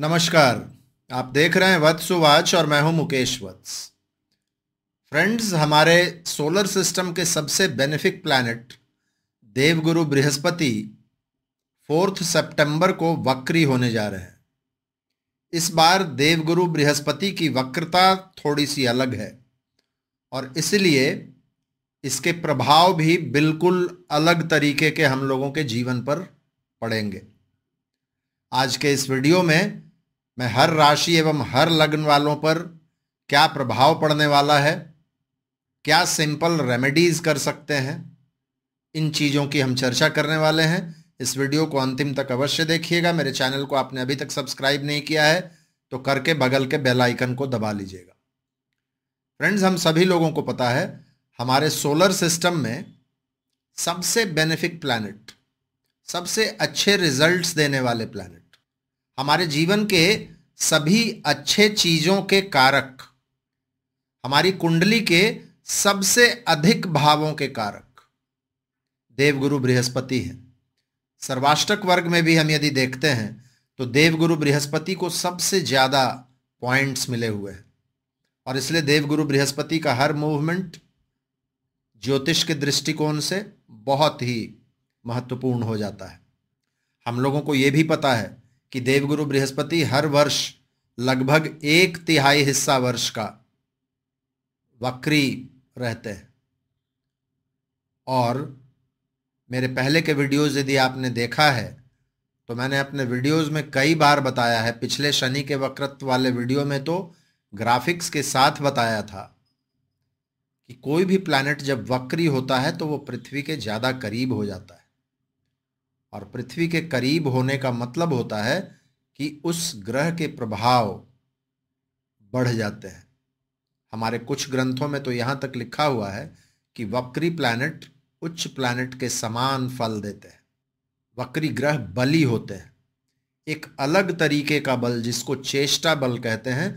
नमस्कार आप देख रहे हैं वत्स वाच और मैं हूं मुकेश वत्स फ्रेंड्स हमारे सोलर सिस्टम के सबसे benefic planet Devguru Brihaspati fourth सितंबर को वक्री होने जा रहे हैं इस बार देवगुरु बृहस्पति की वक्रता थोड़ी सी अलग है और इसलिए इसके प्रभाव भी बिल्कुल अलग तरीके के हम लोगों के जीवन पर पड़ेंगे आज के इस वीडियो में में हर राशि एवं हर लग्न वालों पर क्या प्रभाव पड़ने वाला है क्या सिंपल रेमेडीज कर सकते हैं इन चीज़ों की हम चर्चा करने वाले हैं इस वीडियो को अंतिम तक अवश्य देखिएगा मेरे चैनल को आपने अभी तक सब्सक्राइब नहीं किया है तो करके बगल के बेल आइकन को दबा लीजिएगा फ्रेंड्स हम सभी लोगों को पता है हमारे सोलर सिस्टम में सबसे बेनिफिक प्लैनेट सबसे अच्छे रिजल्ट्स देने वाले प्लैनेट हमारे जीवन के सभी अच्छे चीज़ों के कारक हमारी कुंडली के सबसे अधिक भावों के कारक देवगुरु बृहस्पति है सर्वाष्टक वर्ग में भी हम यदि देखते हैं तो देवगुरु बृहस्पति को सबसे ज़्यादा पॉइंट्स मिले हुए हैं और इसलिए देवगुरु बृहस्पति का हर मूवमेंट ज्योतिष के दृष्टिकोण से बहुत ही महत्वपूर्ण हो जाता है हम लोगों को यह भी पता है कि देवगुरु बृहस्पति हर वर्ष लगभग एक तिहाई हिस्सा वर्ष का वक्री रहते हैं और मेरे पहले के वीडियोज यदि आपने देखा है तो मैंने अपने वीडियोज में कई बार बताया है पिछले शनि के वक्रत्व वाले वीडियो में तो ग्राफिक्स के साथ बताया था कि कोई भी प्लानट जब वक्री होता है तो वो पृथ्वी के ज़्यादा करीब हो जाता है और पृथ्वी के करीब होने का मतलब होता है कि उस ग्रह के प्रभाव बढ़ जाते हैं हमारे कुछ ग्रंथों में तो यहाँ तक लिखा हुआ है कि वक्री प्लैनेट उच्च प्लैनेट के समान फल देते हैं वक्री ग्रह बली होते हैं एक अलग तरीके का बल जिसको चेष्टा बल कहते हैं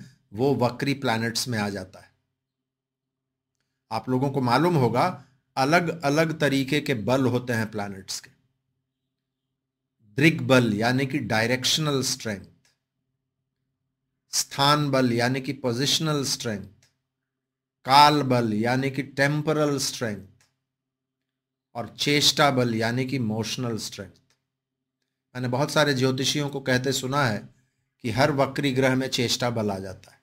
वो वक्री प्लैनेट्स में आ जाता है आप लोगों को मालूम होगा अलग अलग तरीके के बल होते हैं प्लैनेट्स के दृग बल यानी कि डायरेक्शनल स्ट्रेंथ स्थान बल यानी कि पोजिशनल स्ट्रेंथ काल बल यानी कि टेम्परल स्ट्रेंथ और चेष्टा बल यानी कि मोशनल स्ट्रेंथ मैंने बहुत सारे ज्योतिषियों को कहते सुना है कि हर वक्री ग्रह में चेष्टा बल आ जाता है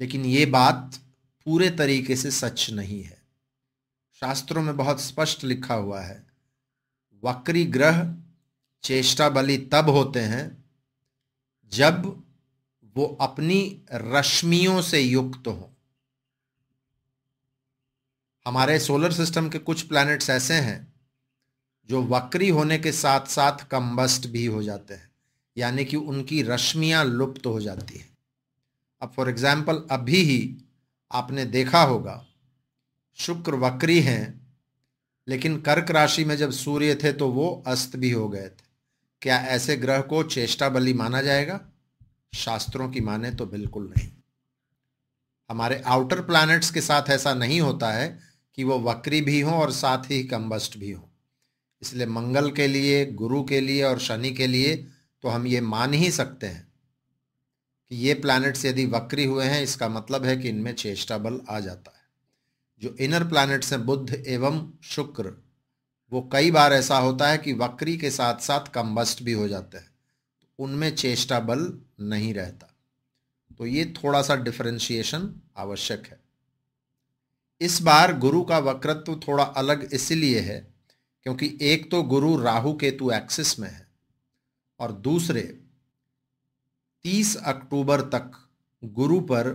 लेकिन ये बात पूरे तरीके से सच नहीं है शास्त्रों में बहुत स्पष्ट लिखा हुआ है वक्री ग्रह चेष्टा बलि तब होते हैं जब वो अपनी रश्मियों से युक्त हों हमारे सोलर सिस्टम के कुछ प्लैनेट्स ऐसे हैं जो वक्री होने के साथ साथ कम्बस्ट भी हो जाते हैं यानी कि उनकी रश्मियां लुप्त हो जाती हैं अब फॉर एग्ज़ाम्पल अभी ही आपने देखा होगा शुक्र वक्री हैं लेकिन कर्क राशि में जब सूर्य थे तो वो अस्त भी हो गए थे क्या ऐसे ग्रह को चेष्टा बलि माना जाएगा शास्त्रों की माने तो बिल्कुल नहीं हमारे आउटर प्लैनेट्स के साथ ऐसा नहीं होता है कि वो वक्री भी हों और साथ ही कंबस्ट भी हों इसलिए मंगल के लिए गुरु के लिए और शनि के लिए तो हम ये मान ही सकते हैं कि ये प्लैनेट्स यदि वक्री हुए हैं इसका मतलब है कि इनमें चेष्टा बल आ जाता है जो इनर प्लैनेट्स हैं बुद्ध एवं शुक्र वो कई बार ऐसा होता है कि वक्री के साथ साथ कम्बस्ट भी हो जाते हैं उनमें चेष्टा बल नहीं रहता तो ये थोड़ा सा डिफ्रेंशिएशन आवश्यक है इस बार गुरु का वक्रत्व थोड़ा अलग इसलिए है क्योंकि एक तो गुरु राहु केतु एक्सिस में है और दूसरे 30 अक्टूबर तक गुरु पर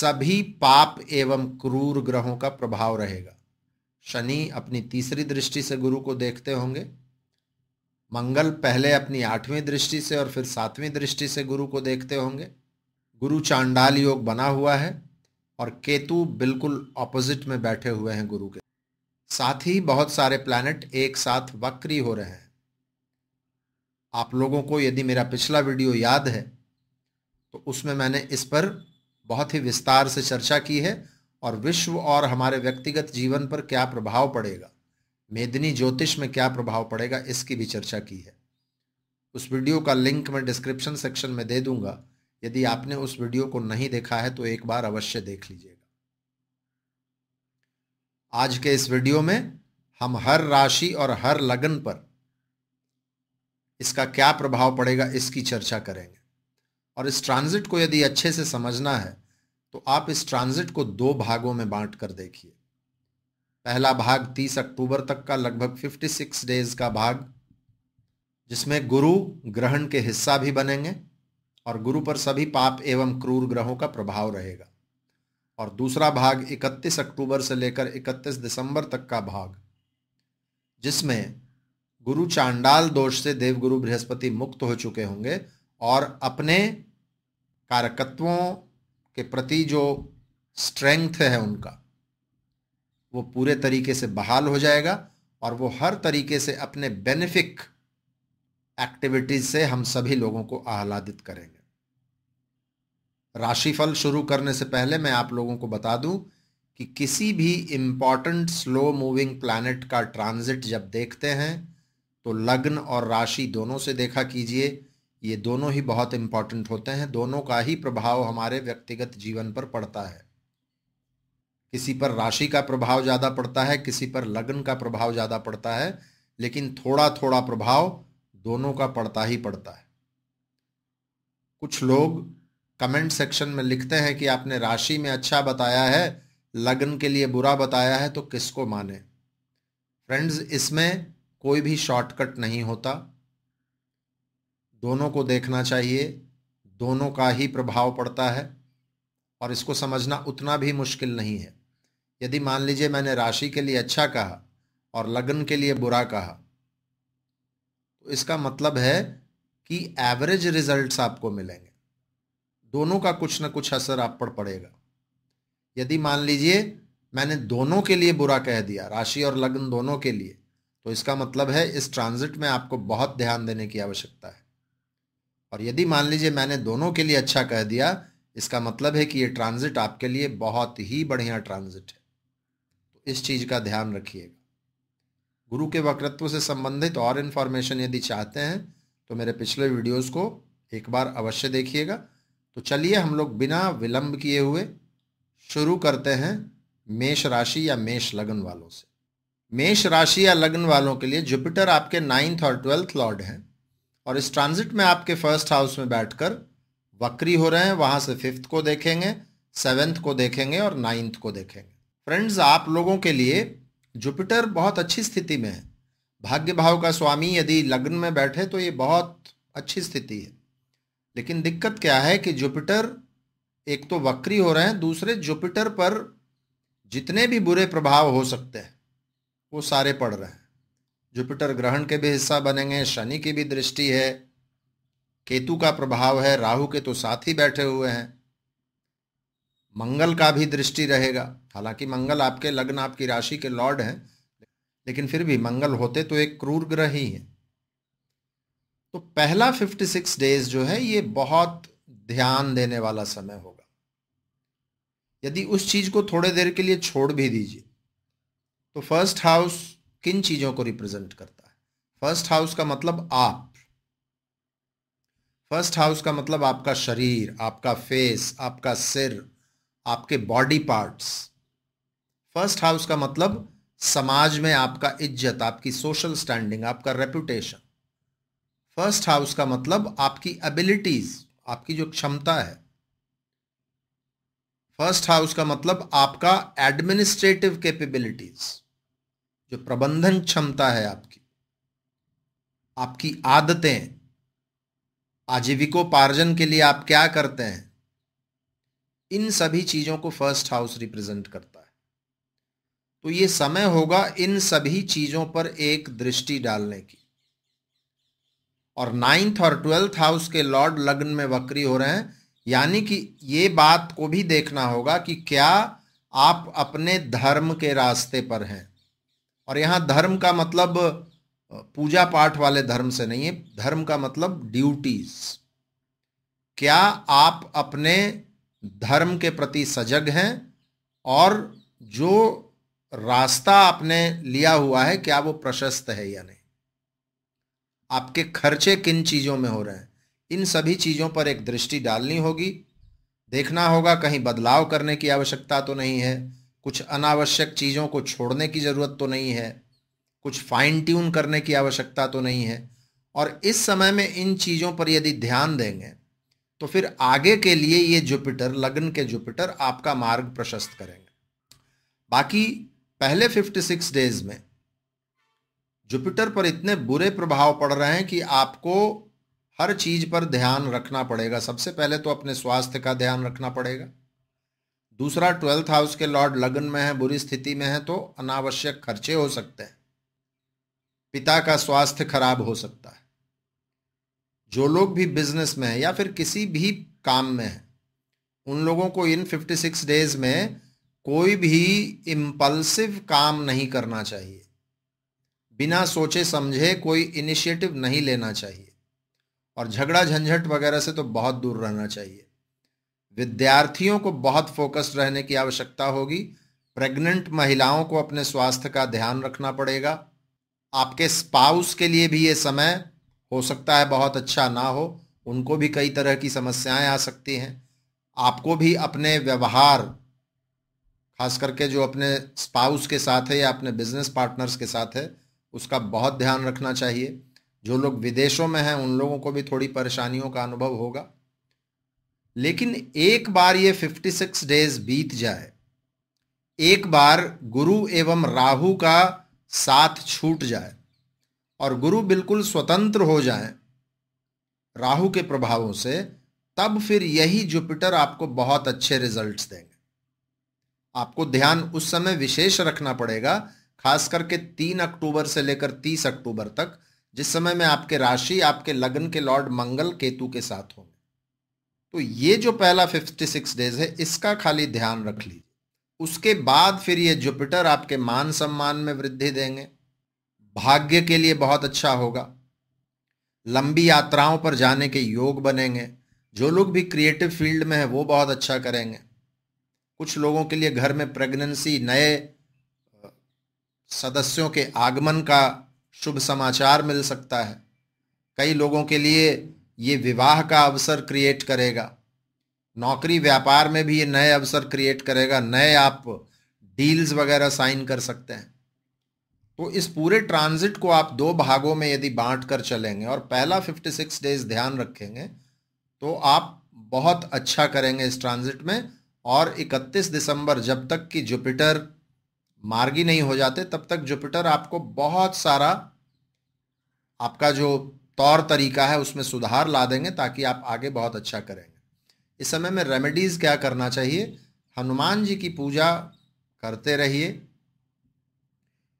सभी पाप एवं क्रूर ग्रहों का प्रभाव रहेगा शनि अपनी तीसरी दृष्टि से गुरु को देखते होंगे मंगल पहले अपनी आठवीं दृष्टि से और फिर सातवीं दृष्टि से गुरु को देखते होंगे गुरु चांडाल योग बना हुआ है और केतु बिल्कुल ऑपोजिट में बैठे हुए हैं गुरु के साथ ही बहुत सारे प्लैनेट एक साथ वक्री हो रहे हैं आप लोगों को यदि मेरा पिछला वीडियो याद है तो उसमें मैंने इस पर बहुत ही विस्तार से चर्चा की है और विश्व और हमारे व्यक्तिगत जीवन पर क्या प्रभाव पड़ेगा मेदिनी ज्योतिष में क्या प्रभाव पड़ेगा इसकी भी चर्चा की है उस वीडियो का लिंक मैं डिस्क्रिप्शन सेक्शन में दे दूंगा यदि आपने उस वीडियो को नहीं देखा है तो एक बार अवश्य देख लीजिएगा आज के इस वीडियो में हम हर राशि और हर लगन पर इसका क्या प्रभाव पड़ेगा इसकी चर्चा करेंगे और इस ट्रांजिट को यदि अच्छे से समझना है तो आप इस ट्रांजिट को दो भागों में बांट कर देखिए पहला भाग 30 अक्टूबर तक का लगभग 56 डेज का भाग जिसमें गुरु ग्रहण के हिस्सा भी बनेंगे और गुरु पर सभी पाप एवं क्रूर ग्रहों का प्रभाव रहेगा और दूसरा भाग 31 अक्टूबर से लेकर 31 दिसंबर तक का भाग जिसमें गुरु चांडाल दोष से देवगुरु बृहस्पति मुक्त हो चुके होंगे और अपने कारकत्वों के प्रति जो स्ट्रेंथ है उनका वो पूरे तरीके से बहाल हो जाएगा और वो हर तरीके से अपने बेनिफिक एक्टिविटीज़ से हम सभी लोगों को आह्लादित करेंगे राशिफल शुरू करने से पहले मैं आप लोगों को बता दूं कि किसी भी इम्पॉर्टेंट स्लो मूविंग प्लानट का ट्रांजिट जब देखते हैं तो लग्न और राशि दोनों से देखा कीजिए ये दोनों ही बहुत इंपॉर्टेंट होते हैं दोनों का ही प्रभाव हमारे व्यक्तिगत जीवन पर पड़ता है किसी पर राशि का प्रभाव ज़्यादा पड़ता है किसी पर लग्न का प्रभाव ज़्यादा पड़ता है लेकिन थोड़ा थोड़ा प्रभाव दोनों का पड़ता ही पड़ता है कुछ लोग कमेंट सेक्शन में लिखते हैं कि आपने राशि में अच्छा बताया है लग्न के लिए बुरा बताया है तो किसको माने फ्रेंड्स इसमें कोई भी शॉर्टकट नहीं होता दोनों को देखना चाहिए दोनों का ही प्रभाव पड़ता है और इसको समझना उतना भी मुश्किल नहीं है यदि मान लीजिए मैंने राशि के लिए अच्छा कहा और लगन के लिए बुरा कहा तो इसका मतलब है कि एवरेज रिजल्ट्स आपको मिलेंगे दोनों का कुछ ना कुछ असर आप पर पड़ेगा यदि मान लीजिए मैंने दोनों के लिए बुरा कह दिया राशि और लग्न दोनों के लिए तो इसका मतलब है इस ट्रांजिट में आपको बहुत ध्यान देने की आवश्यकता है और यदि मान लीजिए मैंने दोनों के लिए अच्छा कह दिया इसका मतलब है कि ये ट्रांजिट आपके लिए बहुत ही बढ़िया ट्रांजिट है तो इस चीज़ का ध्यान रखिएगा गुरु के वक्रत्व से संबंधित और इन्फॉर्मेशन यदि चाहते हैं तो मेरे पिछले वीडियोस को एक बार अवश्य देखिएगा तो चलिए हम लोग बिना विलंब किए हुए शुरू करते हैं मेष राशि या मेष लग्न वालों से मेष राशि या लग्न वालों के लिए जुपिटर आपके नाइन्थ और ट्वेल्थ लॉर्ड हैं और इस ट्रांजिट में आपके फर्स्ट हाउस में बैठकर वक्री हो रहे हैं वहाँ से फिफ्थ को देखेंगे सेवेंथ को देखेंगे और नाइन्थ को देखेंगे फ्रेंड्स आप लोगों के लिए जुपिटर बहुत अच्छी स्थिति में है भाग्य भाव का स्वामी यदि लग्न में बैठे तो ये बहुत अच्छी स्थिति है लेकिन दिक्कत क्या है कि जुपिटर एक तो वक्री हो रहे हैं दूसरे जुपिटर पर जितने भी बुरे प्रभाव हो सकते हैं वो सारे पड़ रहे हैं जुपिटर ग्रहण के भी हिस्सा बनेंगे शनि की भी दृष्टि है केतु का प्रभाव है राहु के तो साथ ही बैठे हुए हैं मंगल का भी दृष्टि रहेगा हालांकि मंगल आपके लग्न आपकी राशि के लॉर्ड हैं लेकिन फिर भी मंगल होते तो एक क्रूर ग्रह ही है तो पहला 56 डेज जो है ये बहुत ध्यान देने वाला समय होगा यदि उस चीज को थोड़े देर के लिए छोड़ भी दीजिए तो फर्स्ट हाउस किन चीजों को रिप्रेजेंट करता है फर्स्ट हाउस का मतलब आप फर्स्ट हाउस का मतलब आपका शरीर आपका फेस आपका सिर आपके बॉडी पार्ट्स फर्स्ट हाउस का मतलब समाज में आपका इज्जत आपकी सोशल स्टैंडिंग आपका रेपुटेशन फर्स्ट हाउस का मतलब आपकी एबिलिटीज आपकी जो क्षमता है फर्स्ट हाउस का मतलब आपका एडमिनिस्ट्रेटिव कैपेबिलिटीज़ जो प्रबंधन क्षमता है आपकी आपकी आदतें आजीविकोपार्जन के लिए आप क्या करते हैं इन सभी चीज़ों को फर्स्ट हाउस रिप्रेजेंट करता है तो ये समय होगा इन सभी चीज़ों पर एक दृष्टि डालने की और नाइन्थ और ट्वेल्थ हाउस के लॉर्ड लग्न में वक्री हो रहे हैं यानी कि ये बात को भी देखना होगा कि क्या आप अपने धर्म के रास्ते पर हैं और यहाँ धर्म का मतलब पूजा पाठ वाले धर्म से नहीं है धर्म का मतलब ड्यूटीज क्या आप अपने धर्म के प्रति सजग हैं और जो रास्ता आपने लिया हुआ है क्या वो प्रशस्त है या नहीं आपके खर्चे किन चीज़ों में हो रहे हैं इन सभी चीज़ों पर एक दृष्टि डालनी होगी देखना होगा कहीं बदलाव करने की आवश्यकता तो नहीं है कुछ अनावश्यक चीज़ों को छोड़ने की ज़रूरत तो नहीं है कुछ फाइन ट्यून करने की आवश्यकता तो नहीं है और इस समय में इन चीज़ों पर यदि ध्यान देंगे तो फिर आगे के लिए ये जुपिटर लग्न के जुपिटर आपका मार्ग प्रशस्त करेंगे बाकी पहले 56 डेज में जुपिटर पर इतने बुरे प्रभाव पड़ रहे हैं कि आपको हर चीज़ पर ध्यान रखना पड़ेगा सबसे पहले तो अपने स्वास्थ्य का ध्यान रखना पड़ेगा दूसरा ट्वेल्थ हाउस के लॉर्ड लगन में है बुरी स्थिति में है तो अनावश्यक खर्चे हो सकते हैं पिता का स्वास्थ्य खराब हो सकता है जो लोग भी बिजनेस में है या फिर किसी भी काम में है उन लोगों को इन 56 डेज में कोई भी इम्पल्सिव काम नहीं करना चाहिए बिना सोचे समझे कोई इनिशिएटिव नहीं लेना चाहिए और झगड़ा झंझट वगैरह से तो बहुत दूर रहना चाहिए विद्यार्थियों को बहुत फोकस्ड रहने की आवश्यकता होगी प्रेग्नेंट महिलाओं को अपने स्वास्थ्य का ध्यान रखना पड़ेगा आपके स्पाउस के लिए भी ये समय हो सकता है बहुत अच्छा ना हो उनको भी कई तरह की समस्याएं आ सकती हैं आपको भी अपने व्यवहार खास करके जो अपने स्पाउस के साथ है या अपने बिजनेस पार्टनर्स के साथ है उसका बहुत ध्यान रखना चाहिए जो लोग विदेशों में हैं उन लोगों को भी थोड़ी परेशानियों का अनुभव होगा लेकिन एक बार ये 56 डेज बीत जाए एक बार गुरु एवं राहु का साथ छूट जाए और गुरु बिल्कुल स्वतंत्र हो जाए राहु के प्रभावों से तब फिर यही जुपिटर आपको बहुत अच्छे रिजल्ट्स देंगे आपको ध्यान उस समय विशेष रखना पड़ेगा खास करके तीन अक्टूबर से लेकर तीस अक्टूबर तक जिस समय में आपके राशि आपके लग्न के लॉर्ड मंगल केतु के साथ होंगे तो ये जो पहला 56 डेज है इसका खाली ध्यान रख लीजिए उसके बाद फिर ये जुपिटर आपके मान सम्मान में वृद्धि देंगे भाग्य के लिए बहुत अच्छा होगा लंबी यात्राओं पर जाने के योग बनेंगे जो लोग भी क्रिएटिव फील्ड में है वो बहुत अच्छा करेंगे कुछ लोगों के लिए घर में प्रेगनेंसी नए सदस्यों के आगमन का शुभ समाचार मिल सकता है कई लोगों के लिए ये विवाह का अवसर क्रिएट करेगा नौकरी व्यापार में भी ये नए अवसर क्रिएट करेगा नए आप डील्स वगैरह साइन कर सकते हैं तो इस पूरे ट्रांजिट को आप दो भागों में यदि बांट कर चलेंगे और पहला 56 डेज ध्यान रखेंगे तो आप बहुत अच्छा करेंगे इस ट्रांजिट में और 31 दिसंबर जब तक कि जुपिटर मार्गी नहीं हो जाते तब तक जुपिटर आपको बहुत सारा आपका जो तौर तरीका है उसमें सुधार ला देंगे ताकि आप आगे बहुत अच्छा करेंगे इस समय में रेमेडीज़ क्या करना चाहिए हनुमान जी की पूजा करते रहिए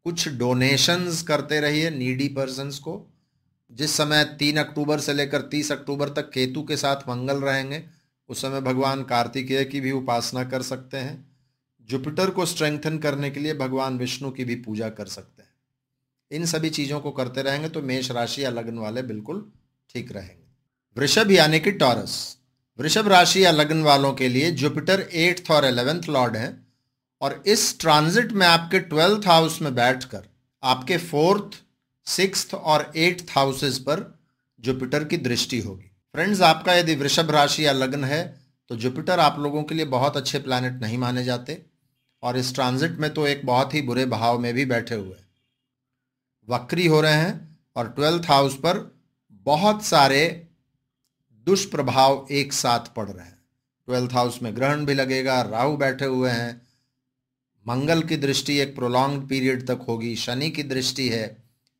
कुछ डोनेशंस करते रहिए नीडी पर्सनस को जिस समय तीन अक्टूबर से लेकर तीस अक्टूबर तक केतु के साथ मंगल रहेंगे उस समय भगवान कार्तिकेय की भी उपासना कर सकते हैं जुपिटर को स्ट्रेंथन करने के लिए भगवान विष्णु की भी पूजा कर सकते हैं इन सभी चीज़ों को करते रहेंगे तो मेष राशि या लग्न वाले बिल्कुल ठीक रहेंगे वृषभ यानी कि टॉरस वृषभ राशि या लग्न वालों के लिए जुपिटर एट्थ और एलेवेंथ लॉर्ड है और इस ट्रांजिट में आपके ट्वेल्थ हाउस में बैठकर आपके फोर्थ सिक्स और एट्थ हाउसेस पर जुपिटर की दृष्टि होगी फ्रेंड्स आपका यदि वृषभ राशि या लग्न है तो जुपिटर आप लोगों के लिए बहुत अच्छे प्लानट नहीं माने जाते और इस ट्रांजिट में तो एक बहुत ही बुरे भाव में भी बैठे हुए हैं वक्री हो रहे हैं और ट्वेल्थ हाउस पर बहुत सारे दुष्प्रभाव एक साथ पड़ रहे हैं ट्वेल्थ हाउस में ग्रहण भी लगेगा राहु बैठे हुए हैं मंगल की दृष्टि एक प्रोलॉन्ग पीरियड तक होगी शनि की दृष्टि है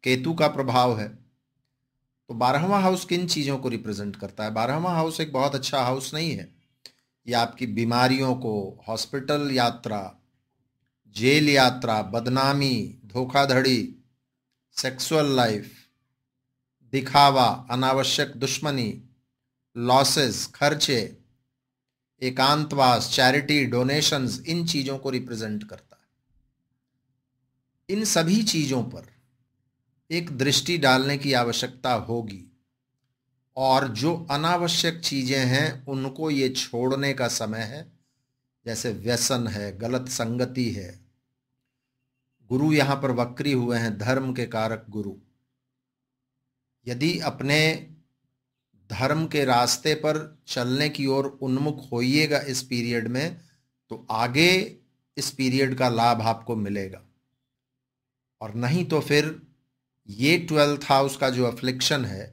केतु का प्रभाव है तो बारहवा हाउस किन चीज़ों को रिप्रेजेंट करता है बारहवा हाउस एक बहुत अच्छा हाउस नहीं है या आपकी बीमारियों को हॉस्पिटल यात्रा जेल यात्रा बदनामी धोखाधड़ी सेक्सुअल लाइफ दिखावा अनावश्यक दुश्मनी लॉसेस खर्चे एकांतवास चैरिटी डोनेशंस इन चीज़ों को रिप्रेजेंट करता है इन सभी चीज़ों पर एक दृष्टि डालने की आवश्यकता होगी और जो अनावश्यक चीज़ें हैं उनको ये छोड़ने का समय है जैसे व्यसन है गलत संगति है गुरु यहां पर वक्री हुए हैं धर्म के कारक गुरु यदि अपने धर्म के रास्ते पर चलने की ओर उन्मुख होइएगा इस पीरियड में तो आगे इस पीरियड का लाभ आपको मिलेगा और नहीं तो फिर ये ट्वेल्थ हाउस का जो अफ्लिक्शन है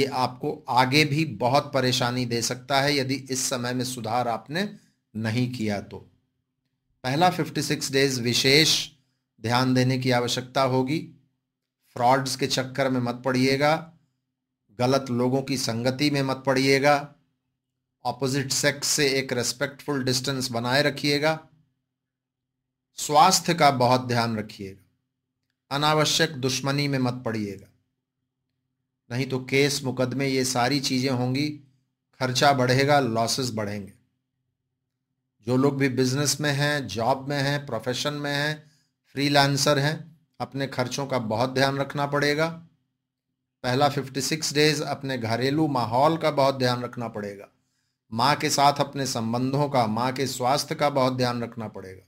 ये आपको आगे भी बहुत परेशानी दे सकता है यदि इस समय में सुधार आपने नहीं किया तो पहला फिफ्टी सिक्स डेज विशेष ध्यान देने की आवश्यकता होगी फ्रॉड्स के चक्कर में मत पड़िएगा गलत लोगों की संगति में मत पड़िएगा ऑपोजिट सेक्स से एक रेस्पेक्टफुल डिस्टेंस बनाए रखिएगा स्वास्थ्य का बहुत ध्यान रखिएगा अनावश्यक दुश्मनी में मत पड़िएगा नहीं तो केस मुकदमे ये सारी चीज़ें होंगी खर्चा बढ़ेगा लॉसेस बढ़ेंगे जो लोग भी बिजनेस में हैं जॉब में हैं प्रोफेशन में हैं फ्रीलांसर हैं अपने खर्चों का बहुत ध्यान रखना पड़ेगा पहला 56 डेज अपने घरेलू माहौल का बहुत ध्यान रखना पड़ेगा माँ के साथ अपने संबंधों का माँ के स्वास्थ्य का बहुत ध्यान रखना पड़ेगा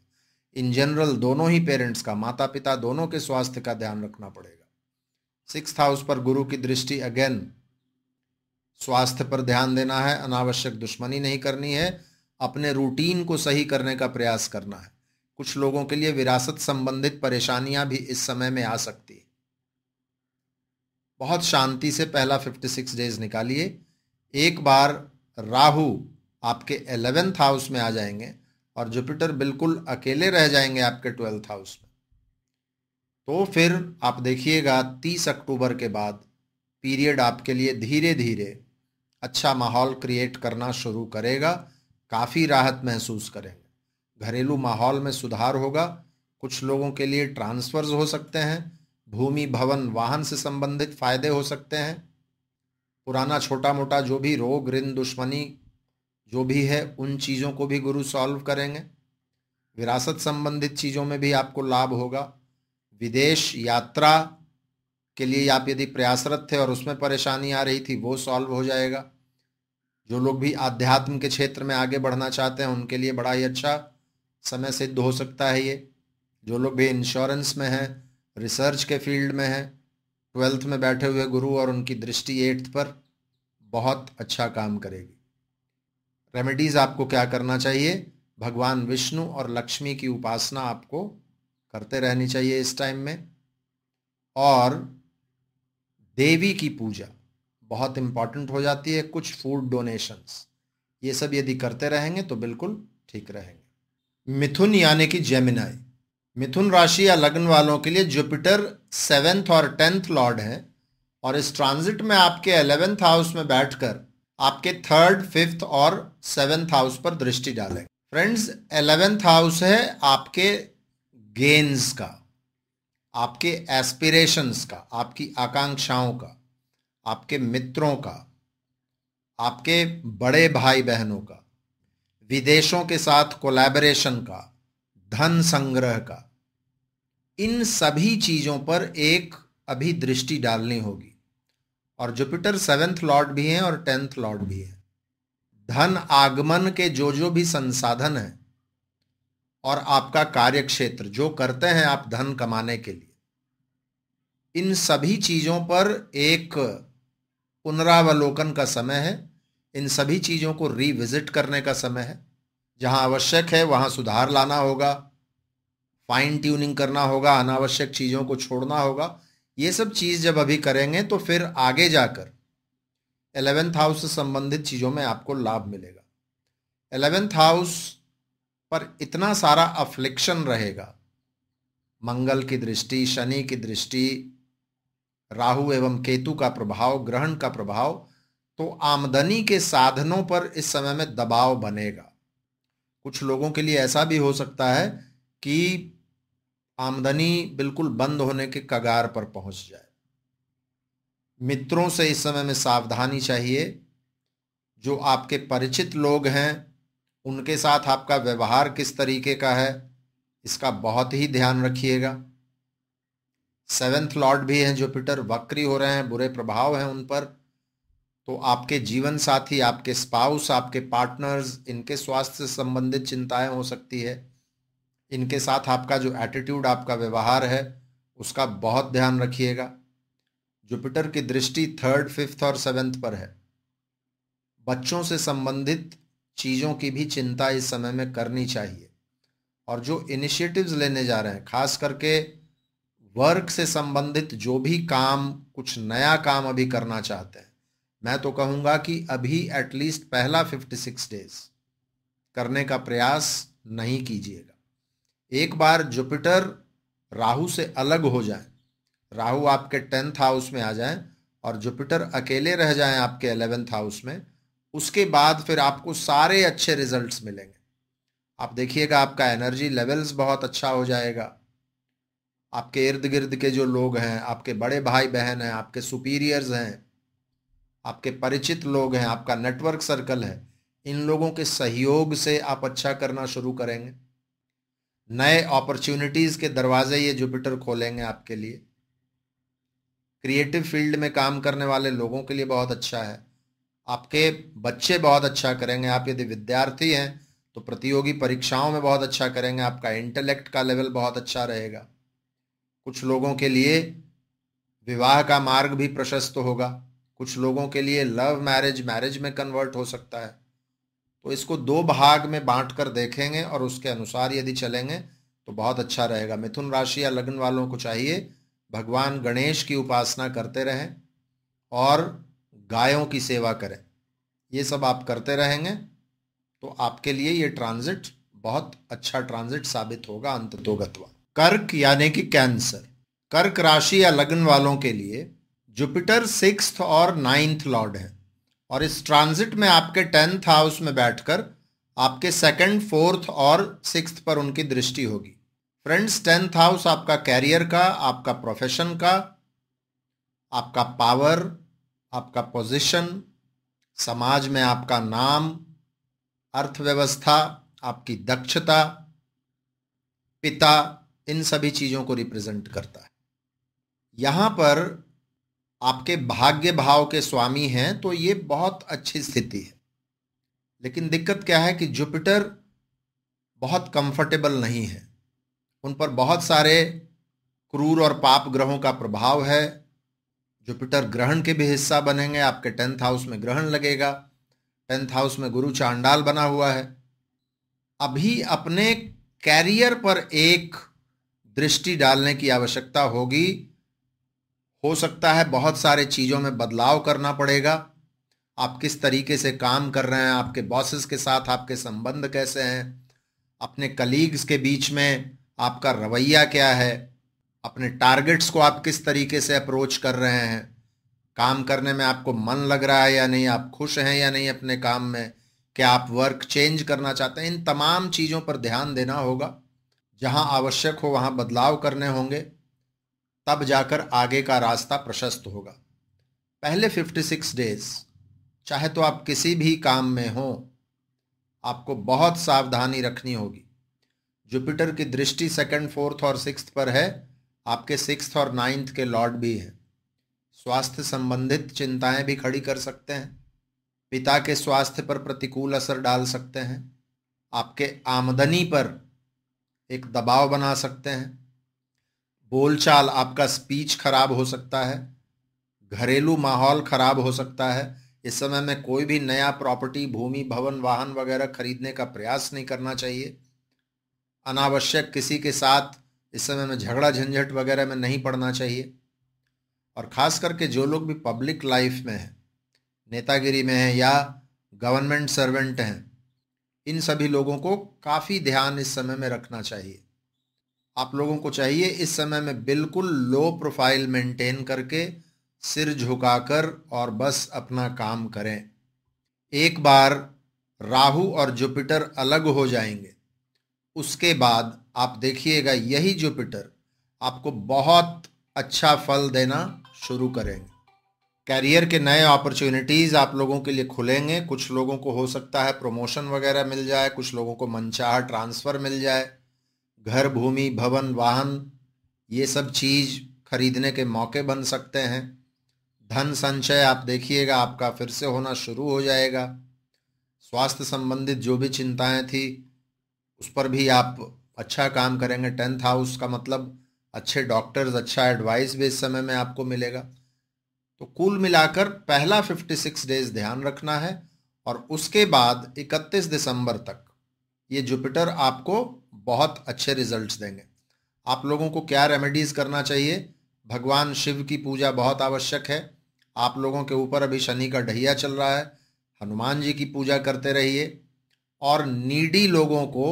इन जनरल दोनों ही पेरेंट्स का माता पिता दोनों के स्वास्थ्य का ध्यान रखना पड़ेगा सिक्स हाउस पर गुरु की दृष्टि अगेन स्वास्थ्य पर ध्यान देना है अनावश्यक दुश्मनी नहीं करनी है अपने रूटीन को सही करने का प्रयास करना है कुछ लोगों के लिए विरासत संबंधित परेशानियां भी इस समय में आ सकती है बहुत शांति से पहला 56 डेज निकालिए एक बार राहु आपके एलेवेंथ हाउस में आ जाएंगे और जुपिटर बिल्कुल अकेले रह जाएंगे आपके ट्वेल्थ हाउस में तो फिर आप देखिएगा 30 अक्टूबर के बाद पीरियड आपके लिए धीरे धीरे अच्छा माहौल क्रिएट करना शुरू करेगा काफ़ी राहत महसूस करेंगे घरेलू माहौल में सुधार होगा कुछ लोगों के लिए ट्रांसफर्स हो सकते हैं भूमि भवन वाहन से संबंधित फायदे हो सकते हैं पुराना छोटा मोटा जो भी रोग ऋण दुश्मनी जो भी है उन चीज़ों को भी गुरु सॉल्व करेंगे विरासत संबंधित चीज़ों में भी आपको लाभ होगा विदेश यात्रा के लिए आप यदि प्रयासरत थे और उसमें परेशानी आ रही थी वो सॉल्व हो जाएगा जो लोग भी आध्यात्म के क्षेत्र में आगे बढ़ना चाहते हैं उनके लिए बड़ा ही अच्छा समय सिद्ध हो सकता है ये जो लोग भी इंश्योरेंस में हैं रिसर्च के फील्ड में हैं ट्वेल्थ में बैठे हुए गुरु और उनकी दृष्टि एट्थ पर बहुत अच्छा काम करेगी रेमेडीज़ आपको क्या करना चाहिए भगवान विष्णु और लक्ष्मी की उपासना आपको करते रहनी चाहिए इस टाइम में और देवी की पूजा बहुत इंपॉर्टेंट हो जाती है कुछ फूड डोनेशंस ये सब यदि करते रहेंगे तो बिल्कुल ठीक रहेंगे मिथुन यानी कि जेमिनाई मिथुन राशि या लग्न वालों के लिए जुपिटर सेवेंथ और टेंथ लॉर्ड है और इस ट्रांजिट में आपके एलेवेंथ हाउस में बैठकर आपके थर्ड फिफ्थ और सेवेंथ हाउस पर दृष्टि डालें फ्रेंड्स एलेवेंथ हाउस है आपके गेंस का आपके एस्पिरेशंस का आपकी आकांक्षाओं का आपके मित्रों का आपके बड़े भाई बहनों का विदेशों के साथ कोलैबोरेशन का धन संग्रह का इन सभी चीज़ों पर एक अभी दृष्टि डालनी होगी और जुपिटर सेवेंथ लॉर्ड भी हैं और टेंथ लॉर्ड भी हैं धन आगमन के जो जो भी संसाधन हैं और आपका कार्य क्षेत्र जो करते हैं आप धन कमाने के लिए इन सभी चीज़ों पर एक पुनरावलोकन का समय है इन सभी चीज़ों को रिविजिट करने का समय है जहाँ आवश्यक है वहाँ सुधार लाना होगा फाइन ट्यूनिंग करना होगा अनावश्यक चीज़ों को छोड़ना होगा ये सब चीज़ जब अभी करेंगे तो फिर आगे जाकर एलेवेंथ हाउस से संबंधित चीज़ों में आपको लाभ मिलेगा एलेवेंथ हाउस पर इतना सारा अफ्लिक्शन रहेगा मंगल की दृष्टि शनि की दृष्टि राहु एवं केतु का प्रभाव ग्रहण का प्रभाव तो आमदनी के साधनों पर इस समय में दबाव बनेगा कुछ लोगों के लिए ऐसा भी हो सकता है कि आमदनी बिल्कुल बंद होने के कगार पर पहुंच जाए मित्रों से इस समय में सावधानी चाहिए जो आपके परिचित लोग हैं उनके साथ आपका व्यवहार किस तरीके का है इसका बहुत ही ध्यान रखिएगा सेवेंथ लॉर्ड भी हैं जुपिटर वक्री हो रहे हैं बुरे प्रभाव हैं उन पर तो आपके जीवन साथी आपके स्पाउस आपके पार्टनर्स इनके स्वास्थ्य से संबंधित चिंताएं हो सकती है इनके साथ आपका जो एटीट्यूड आपका व्यवहार है उसका बहुत ध्यान रखिएगा जुपिटर की दृष्टि थर्ड फिफ्थ और सेवेंथ पर है बच्चों से संबंधित चीज़ों की भी चिंता इस समय में करनी चाहिए और जो इनिशिएटिव्स लेने जा रहे हैं खास करके वर्क से संबंधित जो भी काम कुछ नया काम अभी करना चाहते हैं मैं तो कहूँगा कि अभी एटलीस्ट पहला फिफ्टी सिक्स डेज करने का प्रयास नहीं कीजिएगा एक बार जुपिटर राहु से अलग हो जाए राहु आपके टेंथ हाउस में आ जाए और जुपिटर अकेले रह जाए आपके एलेवेंथ हाउस में उसके बाद फिर आपको सारे अच्छे रिजल्ट्स मिलेंगे आप देखिएगा आपका एनर्जी लेवल्स बहुत अच्छा हो जाएगा आपके इर्द गिर्द के जो लोग हैं आपके बड़े भाई बहन हैं आपके सुपीरियर्स हैं आपके परिचित लोग हैं आपका नेटवर्क सर्कल है इन लोगों के सहयोग से आप अच्छा करना शुरू करेंगे नए अपॉर्चुनिटीज़ के दरवाजे ये जुपिटर खोलेंगे आपके लिए क्रिएटिव फील्ड में काम करने वाले लोगों के लिए बहुत अच्छा है आपके बच्चे बहुत अच्छा करेंगे आप यदि विद्यार्थी हैं तो प्रतियोगी परीक्षाओं में बहुत अच्छा करेंगे आपका इंटेलेक्ट का लेवल बहुत अच्छा रहेगा कुछ लोगों के लिए विवाह का मार्ग भी प्रशस्त होगा कुछ लोगों के लिए लव मैरिज मैरिज में कन्वर्ट हो सकता है तो इसको दो भाग में बांट कर देखेंगे और उसके अनुसार यदि चलेंगे तो बहुत अच्छा रहेगा मिथुन राशि या लग्न वालों को चाहिए भगवान गणेश की उपासना करते रहें और गायों की सेवा करें ये सब आप करते रहेंगे तो आपके लिए ये ट्रांजिट बहुत अच्छा ट्रांजिट साबित होगा अंततोगत्वा कर्क यानी कि कैंसर कर्क राशि या लग्न वालों के लिए जुपिटर सिक्स और नाइन्थ लॉर्ड है और इस ट्रांजिट में आपके टेंथ हाउस में बैठकर आपके सेकंड फोर्थ और सिक्स पर उनकी दृष्टि होगी फ्रेंड्स टेंथ हाउस आपका कैरियर का आपका प्रोफेशन का आपका पावर आपका पोजीशन समाज में आपका नाम अर्थव्यवस्था आपकी दक्षता पिता इन सभी चीज़ों को रिप्रेजेंट करता है यहाँ पर आपके भाग्य भाव के स्वामी हैं तो ये बहुत अच्छी स्थिति है लेकिन दिक्कत क्या है कि जुपिटर बहुत कंफर्टेबल नहीं है उन पर बहुत सारे क्रूर और पाप ग्रहों का प्रभाव है जुपिटर ग्रहण के भी हिस्सा बनेंगे आपके टेंथ हाउस में ग्रहण लगेगा टेंथ हाउस में गुरु चांडाल बना हुआ है अभी अपने कैरियर पर एक दृष्टि डालने की आवश्यकता होगी हो सकता है बहुत सारे चीज़ों में बदलाव करना पड़ेगा आप किस तरीके से काम कर रहे हैं आपके बॉसेस के साथ आपके संबंध कैसे हैं अपने कलीग्स के बीच में आपका रवैया क्या है अपने टारगेट्स को आप किस तरीके से अप्रोच कर रहे हैं काम करने में आपको मन लग रहा है या नहीं आप खुश हैं या नहीं अपने काम में क्या आप वर्क चेंज करना चाहते हैं इन तमाम चीज़ों पर ध्यान देना होगा जहां आवश्यक हो वहां बदलाव करने होंगे तब जाकर आगे का रास्ता प्रशस्त होगा पहले 56 डेज चाहे तो आप किसी भी काम में हो आपको बहुत सावधानी रखनी होगी जुपिटर की दृष्टि सेकंड फोर्थ और सिक्स पर है आपके सिक्स और नाइन्थ के लॉर्ड भी हैं स्वास्थ्य संबंधित चिंताएं भी खड़ी कर सकते हैं पिता के स्वास्थ्य पर प्रतिकूल असर डाल सकते हैं आपके आमदनी पर एक दबाव बना सकते हैं बोलचाल आपका स्पीच खराब हो सकता है घरेलू माहौल खराब हो सकता है इस समय में कोई भी नया प्रॉपर्टी भूमि भवन वाहन वगैरह खरीदने का प्रयास नहीं करना चाहिए अनावश्यक किसी के साथ इस समय में झगड़ा झंझट वगैरह में नहीं पड़ना चाहिए और ख़ास करके जो लोग भी पब्लिक लाइफ में हैं नेतागिरी में हैं या गवर्नमेंट सर्वेंट हैं इन सभी लोगों को काफ़ी ध्यान इस समय में रखना चाहिए आप लोगों को चाहिए इस समय में बिल्कुल लो प्रोफाइल मेंटेन करके सिर झुकाकर और बस अपना काम करें एक बार राहु और जुपिटर अलग हो जाएंगे उसके बाद आप देखिएगा यही जुपिटर आपको बहुत अच्छा फल देना शुरू करेंगे कैरियर के नए अपॉर्चुनिटीज़ आप लोगों के लिए खुलेंगे कुछ लोगों को हो सकता है प्रमोशन वगैरह मिल जाए कुछ लोगों को मनचाह ट्रांसफ़र मिल जाए घर भूमि भवन वाहन ये सब चीज़ खरीदने के मौके बन सकते हैं धन संचय आप देखिएगा आपका फिर से होना शुरू हो जाएगा स्वास्थ्य संबंधित जो भी चिंताएं थी उस पर भी आप अच्छा काम करेंगे टेंथ हाउस का मतलब अच्छे डॉक्टर्स अच्छा एडवाइस भी इस समय में आपको मिलेगा तो कुल मिलाकर पहला 56 डेज ध्यान रखना है और उसके बाद 31 दिसंबर तक ये जुपिटर आपको बहुत अच्छे रिजल्ट्स देंगे आप लोगों को क्या रेमेडीज़ करना चाहिए भगवान शिव की पूजा बहुत आवश्यक है आप लोगों के ऊपर अभी शनि का ढहिया चल रहा है हनुमान जी की पूजा करते रहिए और नीडी लोगों को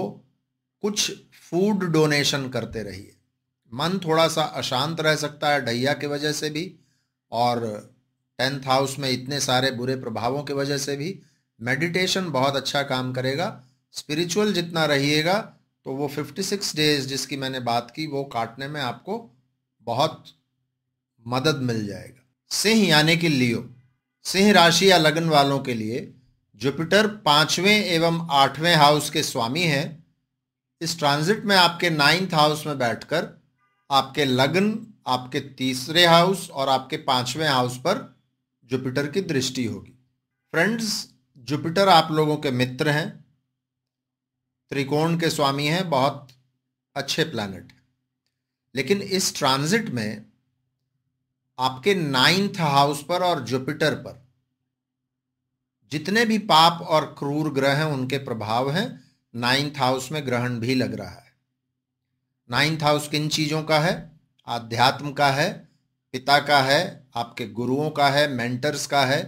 कुछ फूड डोनेशन करते रहिए मन थोड़ा सा अशांत रह सकता है ढैया की वजह से भी और टेंथ हाउस में इतने सारे बुरे प्रभावों की वजह से भी मेडिटेशन बहुत अच्छा काम करेगा स्पिरिचुअल जितना रहिएगा तो वो 56 डेज जिसकी मैंने बात की वो काटने में आपको बहुत मदद मिल जाएगा सिंह यानी कि लियो सिंह राशि या लगन वालों के लिए जुपिटर पांचवें एवं आठवें हाउस के स्वामी हैं इस ट्रांजिट में आपके नाइन्थ हाउस में बैठकर आपके लगन आपके तीसरे हाउस और आपके पांचवें हाउस पर जुपिटर की दृष्टि होगी फ्रेंड्स जुपिटर आप लोगों के मित्र हैं त्रिकोण के स्वामी हैं बहुत अच्छे प्लानट हैं लेकिन इस ट्रांजिट में आपके नाइन्थ हाउस पर और जुपिटर पर जितने भी पाप और क्रूर ग्रह हैं उनके प्रभाव हैं नाइन्थ हाउस में ग्रहण भी लग रहा है नाइन्थ हाउस किन चीज़ों का है आध्यात्म का है पिता का है आपके गुरुओं का है मेंटर्स का है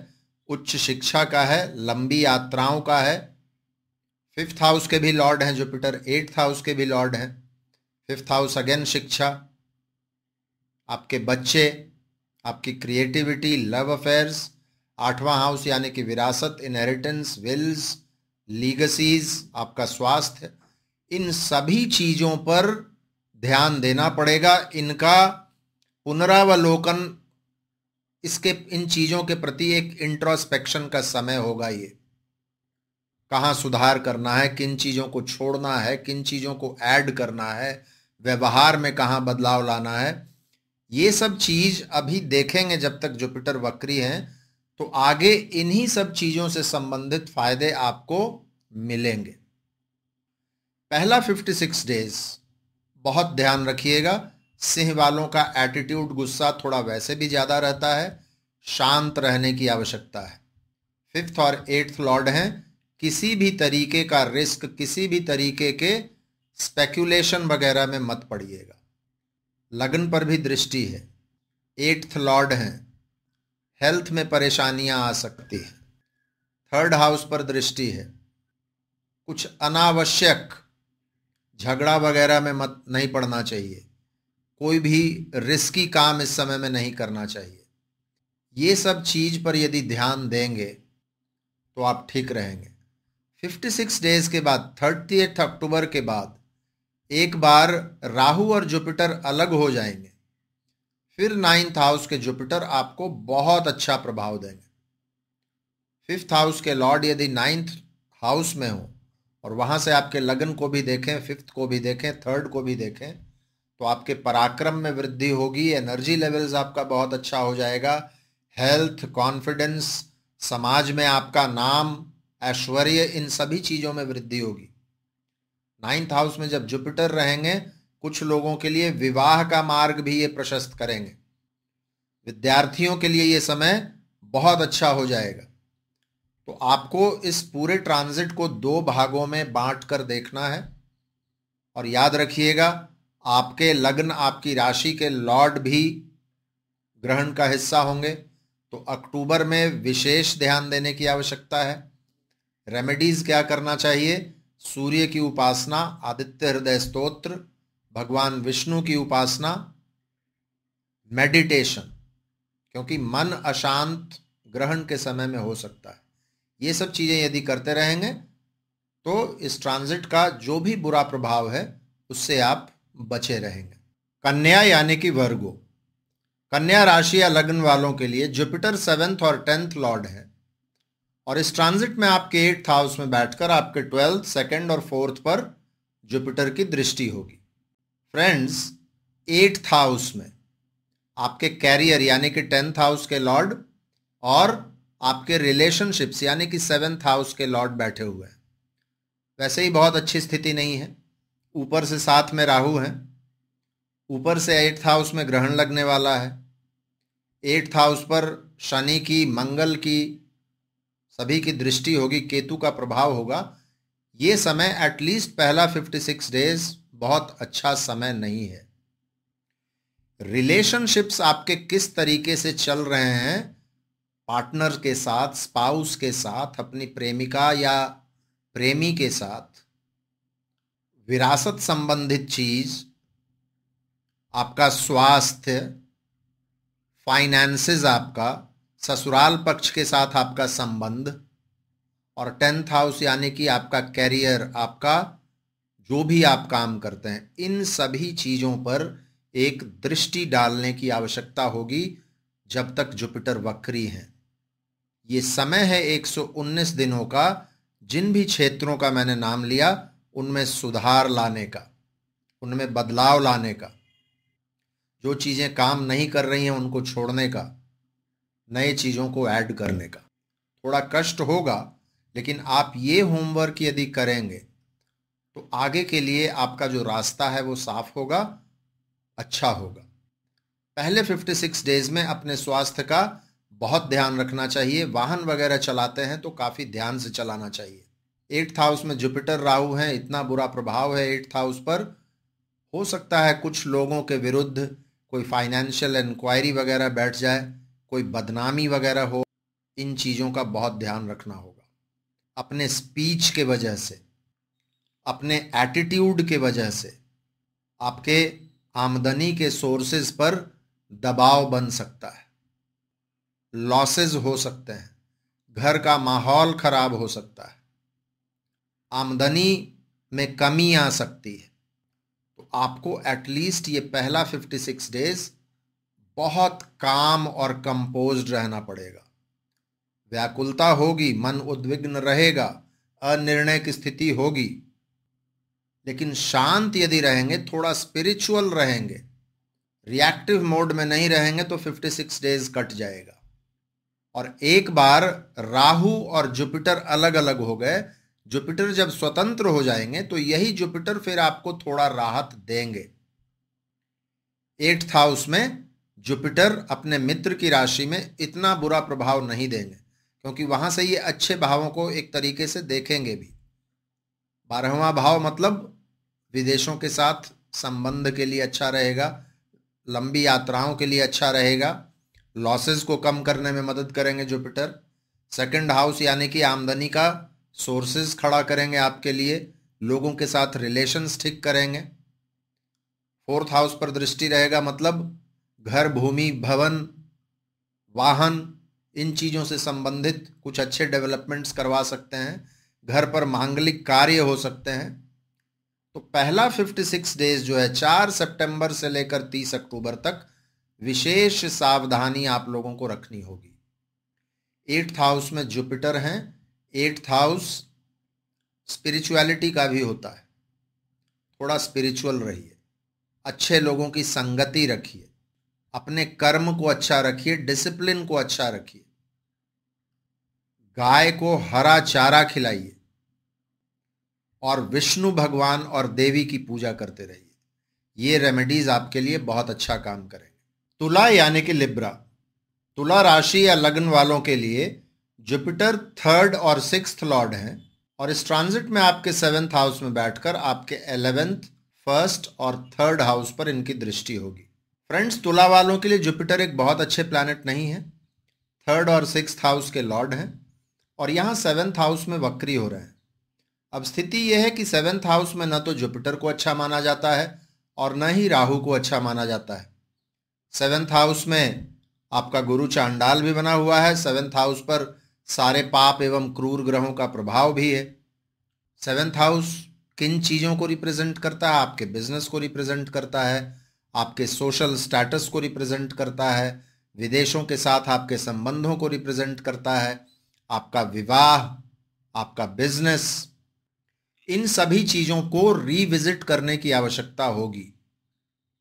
उच्च शिक्षा का है लंबी यात्राओं का है फिफ्थ हाउस के भी लॉर्ड हैं जुपिटर एट्थ हाउस के भी लॉर्ड हैं फिफ्थ हाउस अगेन शिक्षा आपके बच्चे आपकी क्रिएटिविटी लव अफेयर्स आठवां हाउस यानी कि विरासत इनहेरिटेंस विल्स लीगसीज आपका स्वास्थ्य इन सभी चीज़ों पर ध्यान देना पड़ेगा इनका पुनरावलोकन इसके इन चीज़ों के प्रति एक इंट्रोस्पेक्शन का समय होगा ये कहाँ सुधार करना है किन चीज़ों को छोड़ना है किन चीज़ों को ऐड करना है व्यवहार में कहाँ बदलाव लाना है ये सब चीज़ अभी देखेंगे जब तक जुपिटर वक्री हैं तो आगे इन्हीं सब चीज़ों से संबंधित फ़ायदे आपको मिलेंगे पहला 56 डेज बहुत ध्यान रखिएगा सिंह वालों का एटीट्यूड गुस्सा थोड़ा वैसे भी ज़्यादा रहता है शांत रहने की आवश्यकता है फिफ्थ और एट्थ लॉर्ड हैं किसी भी तरीके का रिस्क किसी भी तरीके के स्पेक्यूलेशन वगैरह में मत पड़िएगा लगन पर भी दृष्टि है एट्थ लॉर्ड हैं हेल्थ में परेशानियां आ सकती हैं थर्ड हाउस पर दृष्टि है कुछ अनावश्यक झगड़ा वगैरह में मत नहीं पड़ना चाहिए कोई भी रिस्की काम इस समय में नहीं करना चाहिए ये सब चीज़ पर यदि ध्यान देंगे तो आप ठीक रहेंगे फिफ्टी सिक्स डेज के बाद थर्टी एथ अक्टूबर के बाद एक बार राहु और जुपिटर अलग हो जाएंगे फिर नाइन्थ हाउस के जुपिटर आपको बहुत अच्छा प्रभाव देंगे फिफ्थ हाउस के लॉर्ड यदि नाइन्थ हाउस में हो और वहाँ से आपके लगन को भी देखें फिफ्थ को भी देखें थर्ड को भी देखें तो आपके पराक्रम में वृद्धि होगी एनर्जी लेवल्स आपका बहुत अच्छा हो जाएगा हेल्थ कॉन्फिडेंस समाज में आपका नाम ऐश्वर्य इन सभी चीज़ों में वृद्धि होगी नाइन्थ हाउस में जब जुपिटर रहेंगे कुछ लोगों के लिए विवाह का मार्ग भी ये प्रशस्त करेंगे विद्यार्थियों के लिए ये समय बहुत अच्छा हो जाएगा तो आपको इस पूरे ट्रांजिट को दो भागों में बांट कर देखना है और याद रखिएगा आपके लग्न आपकी राशि के लॉर्ड भी ग्रहण का हिस्सा होंगे तो अक्टूबर में विशेष ध्यान देने की आवश्यकता है रेमेडीज़ क्या करना चाहिए सूर्य की उपासना आदित्य हृदय स्तोत्र भगवान विष्णु की उपासना मेडिटेशन क्योंकि मन अशांत ग्रहण के समय में हो सकता है ये सब चीज़ें यदि करते रहेंगे तो इस ट्रांजिट का जो भी बुरा प्रभाव है उससे आप बचे रहेंगे कन्या यानी कि वर्गो कन्या राशि या लग्न वालों के लिए जुपिटर सेवेंथ और टेंथ लॉर्ड है और इस ट्रांजिट में आपके एट्थ हाउस में बैठकर आपके ट्वेल्थ सेकेंड और फोर्थ पर जुपिटर की दृष्टि होगी फ्रेंड्स एट्थ हाउस में आपके कैरियर यानी कि टेंथ हाउस के लॉर्ड और आपके रिलेशनशिप्स यानी कि सेवेंथ हाउस के लॉर्ड बैठे हुए हैं वैसे ही बहुत अच्छी स्थिति नहीं है ऊपर से साथ में राहु है ऊपर से एट्थ हाउस में ग्रहण लगने वाला है एट्थ हाउस पर शनि की मंगल की सभी की दृष्टि होगी केतु का प्रभाव होगा ये समय एटलीस्ट पहला 56 डेज बहुत अच्छा समय नहीं है रिलेशनशिप्स आपके किस तरीके से चल रहे हैं पार्टनर के साथ स्पाउस के साथ अपनी प्रेमिका या प्रेमी के साथ विरासत संबंधित चीज आपका स्वास्थ्य फाइनेंसेस आपका ससुराल पक्ष के साथ आपका संबंध और टेंथ हाउस यानी कि आपका कैरियर आपका जो भी आप काम करते हैं इन सभी चीज़ों पर एक दृष्टि डालने की आवश्यकता होगी जब तक जुपिटर वक्री हैं ये समय है 119 दिनों का जिन भी क्षेत्रों का मैंने नाम लिया उनमें सुधार लाने का उनमें बदलाव लाने का जो चीज़ें काम नहीं कर रही हैं उनको छोड़ने का नए चीज़ों को ऐड करने का थोड़ा कष्ट होगा लेकिन आप ये होमवर्क यदि करेंगे तो आगे के लिए आपका जो रास्ता है वो साफ होगा अच्छा होगा पहले 56 डेज में अपने स्वास्थ्य का बहुत ध्यान रखना चाहिए वाहन वगैरह चलाते हैं तो काफ़ी ध्यान से चलाना चाहिए एट्थ हाउस में जुपिटर राहु है इतना बुरा प्रभाव है एट्थ हाउस पर हो सकता है कुछ लोगों के विरुद्ध कोई फाइनेंशियल इंक्वायरी वगैरह बैठ जाए कोई बदनामी वगैरह हो इन चीज़ों का बहुत ध्यान रखना होगा अपने स्पीच के वजह से अपने एटीट्यूड के वजह से आपके आमदनी के सोर्सेज पर दबाव बन सकता है लॉसेज हो सकते हैं घर का माहौल खराब हो सकता है आमदनी में कमी आ सकती है तो आपको एटलीस्ट ये पहला 56 डेज़ बहुत काम और कंपोज रहना पड़ेगा व्याकुलता होगी मन उद्विग्न रहेगा अनिर्णय की स्थिति होगी लेकिन शांत यदि रहेंगे थोड़ा स्पिरिचुअल रहेंगे रिएक्टिव मोड में नहीं रहेंगे तो 56 डेज कट जाएगा और एक बार राहु और जुपिटर अलग अलग हो गए जुपिटर जब स्वतंत्र हो जाएंगे तो यही जुपिटर फिर आपको थोड़ा राहत देंगे एट्थ हाउस में जुपिटर अपने मित्र की राशि में इतना बुरा प्रभाव नहीं देंगे क्योंकि वहां से ये अच्छे भावों को एक तरीके से देखेंगे भी बारहवा भाव मतलब विदेशों के साथ संबंध के लिए अच्छा रहेगा लंबी यात्राओं के लिए अच्छा रहेगा लॉसेस को कम करने में मदद करेंगे जुपिटर सेकंड हाउस यानी कि आमदनी का सोर्सेज खड़ा करेंगे आपके लिए लोगों के साथ रिलेशंस ठीक करेंगे फोर्थ हाउस पर दृष्टि रहेगा मतलब घर भूमि भवन वाहन इन चीज़ों से संबंधित कुछ अच्छे डेवलपमेंट्स करवा सकते हैं घर पर मांगलिक कार्य हो सकते हैं तो पहला 56 डेज जो है 4 सितंबर से लेकर 30 अक्टूबर तक विशेष सावधानी आप लोगों को रखनी होगी एट्थ हाउस में जुपिटर हैं एट्थ हाउस स्पिरिचुअलिटी का भी होता है थोड़ा स्पिरिचुअल रहिए अच्छे लोगों की संगति रखिए अपने कर्म को अच्छा रखिए डिसिप्लिन को अच्छा रखिए गाय को हरा चारा खिलाइए और विष्णु भगवान और देवी की पूजा करते रहिए ये रेमेडीज आपके लिए बहुत अच्छा काम करेंगे तुला यानी कि लिब्रा तुला राशि या लग्न वालों के लिए जुपिटर थर्ड और सिक्स लॉर्ड हैं और इस ट्रांजिट में आपके सेवेंथ हाउस में बैठकर आपके एलेवेंथ फर्स्ट और थर्ड हाउस पर इनकी दृष्टि होगी फ्रेंड्स तुला वालों के लिए जुपिटर एक बहुत अच्छे प्लानट नहीं है थर्ड और सिक्स हाउस के लॉर्ड हैं और यहाँ सेवन्थ हाउस में वक्री हो रहे हैं अब स्थिति यह है कि सेवन्थ हाउस में न तो जुपिटर को अच्छा माना जाता है और न ही राहु को अच्छा माना जाता है सेवन्थ हाउस में आपका गुरु चांडाल भी बना हुआ है सेवन्थ हाउस पर सारे पाप एवं क्रूर ग्रहों का प्रभाव भी है सेवन्थ हाउस किन चीज़ों को रिप्रेजेंट करता है आपके बिजनेस को रिप्रेजेंट करता है आपके सोशल स्टेटस को रिप्रेजेंट करता है विदेशों के साथ आपके संबंधों को रिप्रेजेंट करता है आपका विवाह आपका बिजनेस इन सभी चीज़ों को रिविजिट करने की आवश्यकता होगी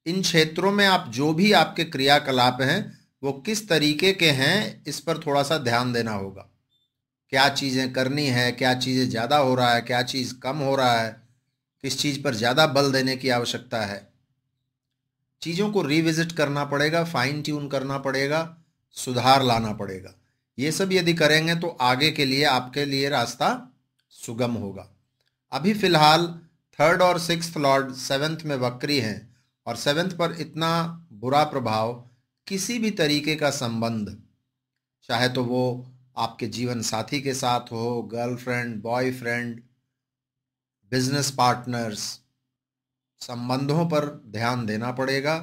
इन क्षेत्रों में आप जो भी आपके क्रियाकलाप हैं वो किस तरीके के हैं इस पर थोड़ा सा ध्यान देना होगा क्या चीज़ें करनी है क्या चीज़ें ज़्यादा हो रहा है क्या चीज़ कम हो रहा है किस चीज़ पर ज़्यादा बल देने की आवश्यकता है चीज़ों को रिविजिट करना पड़ेगा फाइन ट्यून करना पड़ेगा सुधार लाना पड़ेगा ये सब यदि करेंगे तो आगे के लिए आपके लिए रास्ता सुगम होगा अभी फिलहाल थर्ड और सिक्स लॉर्ड सेवन्थ में वक्री हैं और सेवन्थ पर इतना बुरा प्रभाव किसी भी तरीके का संबंध चाहे तो वो आपके जीवन साथी के साथ हो गर्लफ्रेंड बॉयफ्रेंड बिजनेस पार्टनर्स संबंधों पर ध्यान देना पड़ेगा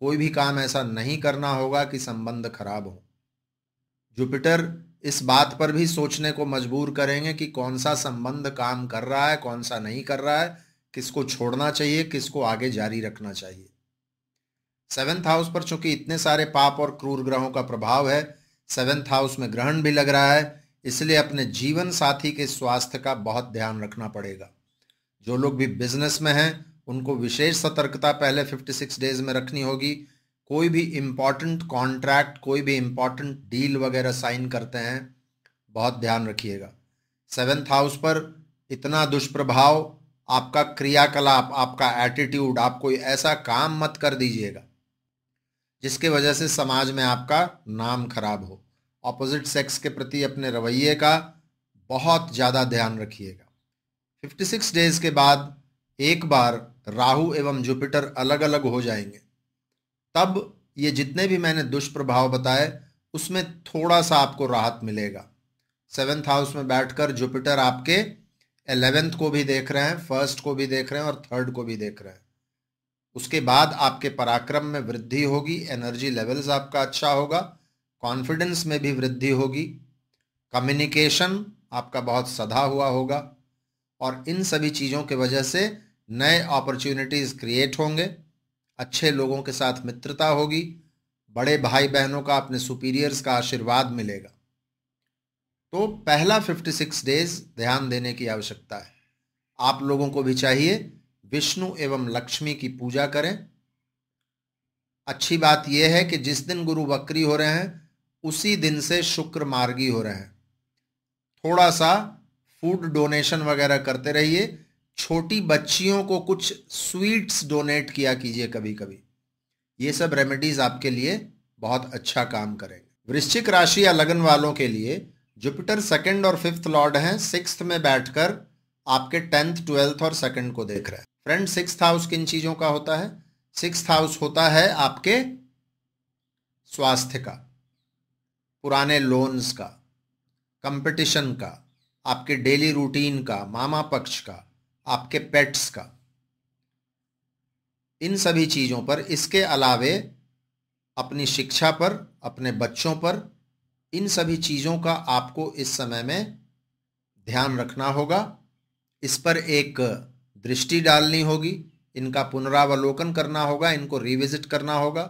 कोई भी काम ऐसा नहीं करना होगा कि संबंध खराब हो जुपिटर इस बात पर भी सोचने को मजबूर करेंगे कि कौन सा संबंध काम कर रहा है कौन सा नहीं कर रहा है किसको छोड़ना चाहिए किसको आगे जारी रखना चाहिए सेवेंथ हाउस पर चूंकि इतने सारे पाप और क्रूर ग्रहों का प्रभाव है सेवेंथ हाउस में ग्रहण भी लग रहा है इसलिए अपने जीवन साथी के स्वास्थ्य का बहुत ध्यान रखना पड़ेगा जो लोग भी बिजनेस में हैं उनको विशेष सतर्कता पहले 56 डेज में रखनी होगी कोई भी इम्पॉर्टेंट कॉन्ट्रैक्ट कोई भी इम्पॉर्टेंट डील वगैरह साइन करते हैं बहुत ध्यान रखिएगा सेवेंथ हाउस पर इतना दुष्प्रभाव आपका क्रियाकलाप आपका एटीट्यूड आप कोई ऐसा काम मत कर दीजिएगा जिसके वजह से समाज में आपका नाम खराब हो ऑपोजिट सेक्स के प्रति अपने रवैये का बहुत ज़्यादा ध्यान रखिएगा 56 डेज के बाद एक बार राहु एवं जुपिटर अलग अलग हो जाएंगे तब ये जितने भी मैंने दुष्प्रभाव बताए उसमें थोड़ा सा आपको राहत मिलेगा सेवेंथ हाउस में बैठकर जुपिटर आपके एलेवेंथ को भी देख रहे हैं फर्स्ट को भी देख रहे हैं और थर्ड को भी देख रहे हैं उसके बाद आपके पराक्रम में वृद्धि होगी एनर्जी लेवल्स आपका अच्छा होगा कॉन्फिडेंस में भी वृद्धि होगी कम्युनिकेशन आपका बहुत सधा हुआ होगा और इन सभी चीज़ों के वजह से नए अपॉर्चुनिटीज़ क्रिएट होंगे अच्छे लोगों के साथ मित्रता होगी बड़े भाई बहनों का अपने सुपीरियर्स का आशीर्वाद मिलेगा तो पहला 56 डेज ध्यान देने की आवश्यकता है आप लोगों को भी चाहिए विष्णु एवं लक्ष्मी की पूजा करें अच्छी बात यह है कि जिस दिन गुरु वक्री हो रहे हैं उसी दिन से शुक्र मार्गी हो रहे हैं थोड़ा सा फूड डोनेशन वगैरह करते रहिए छोटी बच्चियों को कुछ स्वीट्स डोनेट किया कीजिए कभी कभी ये सब रेमेडीज आपके लिए बहुत अच्छा काम करेंगे वृश्चिक राशि या लगन वालों के लिए जुपिटर सेकंड और फिफ्थ लॉर्ड हैं सिक्स में बैठकर आपके टेंथ ट्वेल्थ और सेकंड को देख रहे हैं फ्रेंड सिक्स हाउस किन चीज़ों का होता है सिक्स हाउस होता है आपके स्वास्थ्य का पुराने लोन्स का कंपटीशन का आपके डेली रूटीन का मामा पक्ष का आपके पेट्स का इन सभी चीज़ों पर इसके अलावे अपनी शिक्षा पर अपने बच्चों पर इन सभी चीज़ों का आपको इस समय में ध्यान रखना होगा इस पर एक दृष्टि डालनी होगी इनका पुनरावलोकन करना होगा इनको रिविजिट करना होगा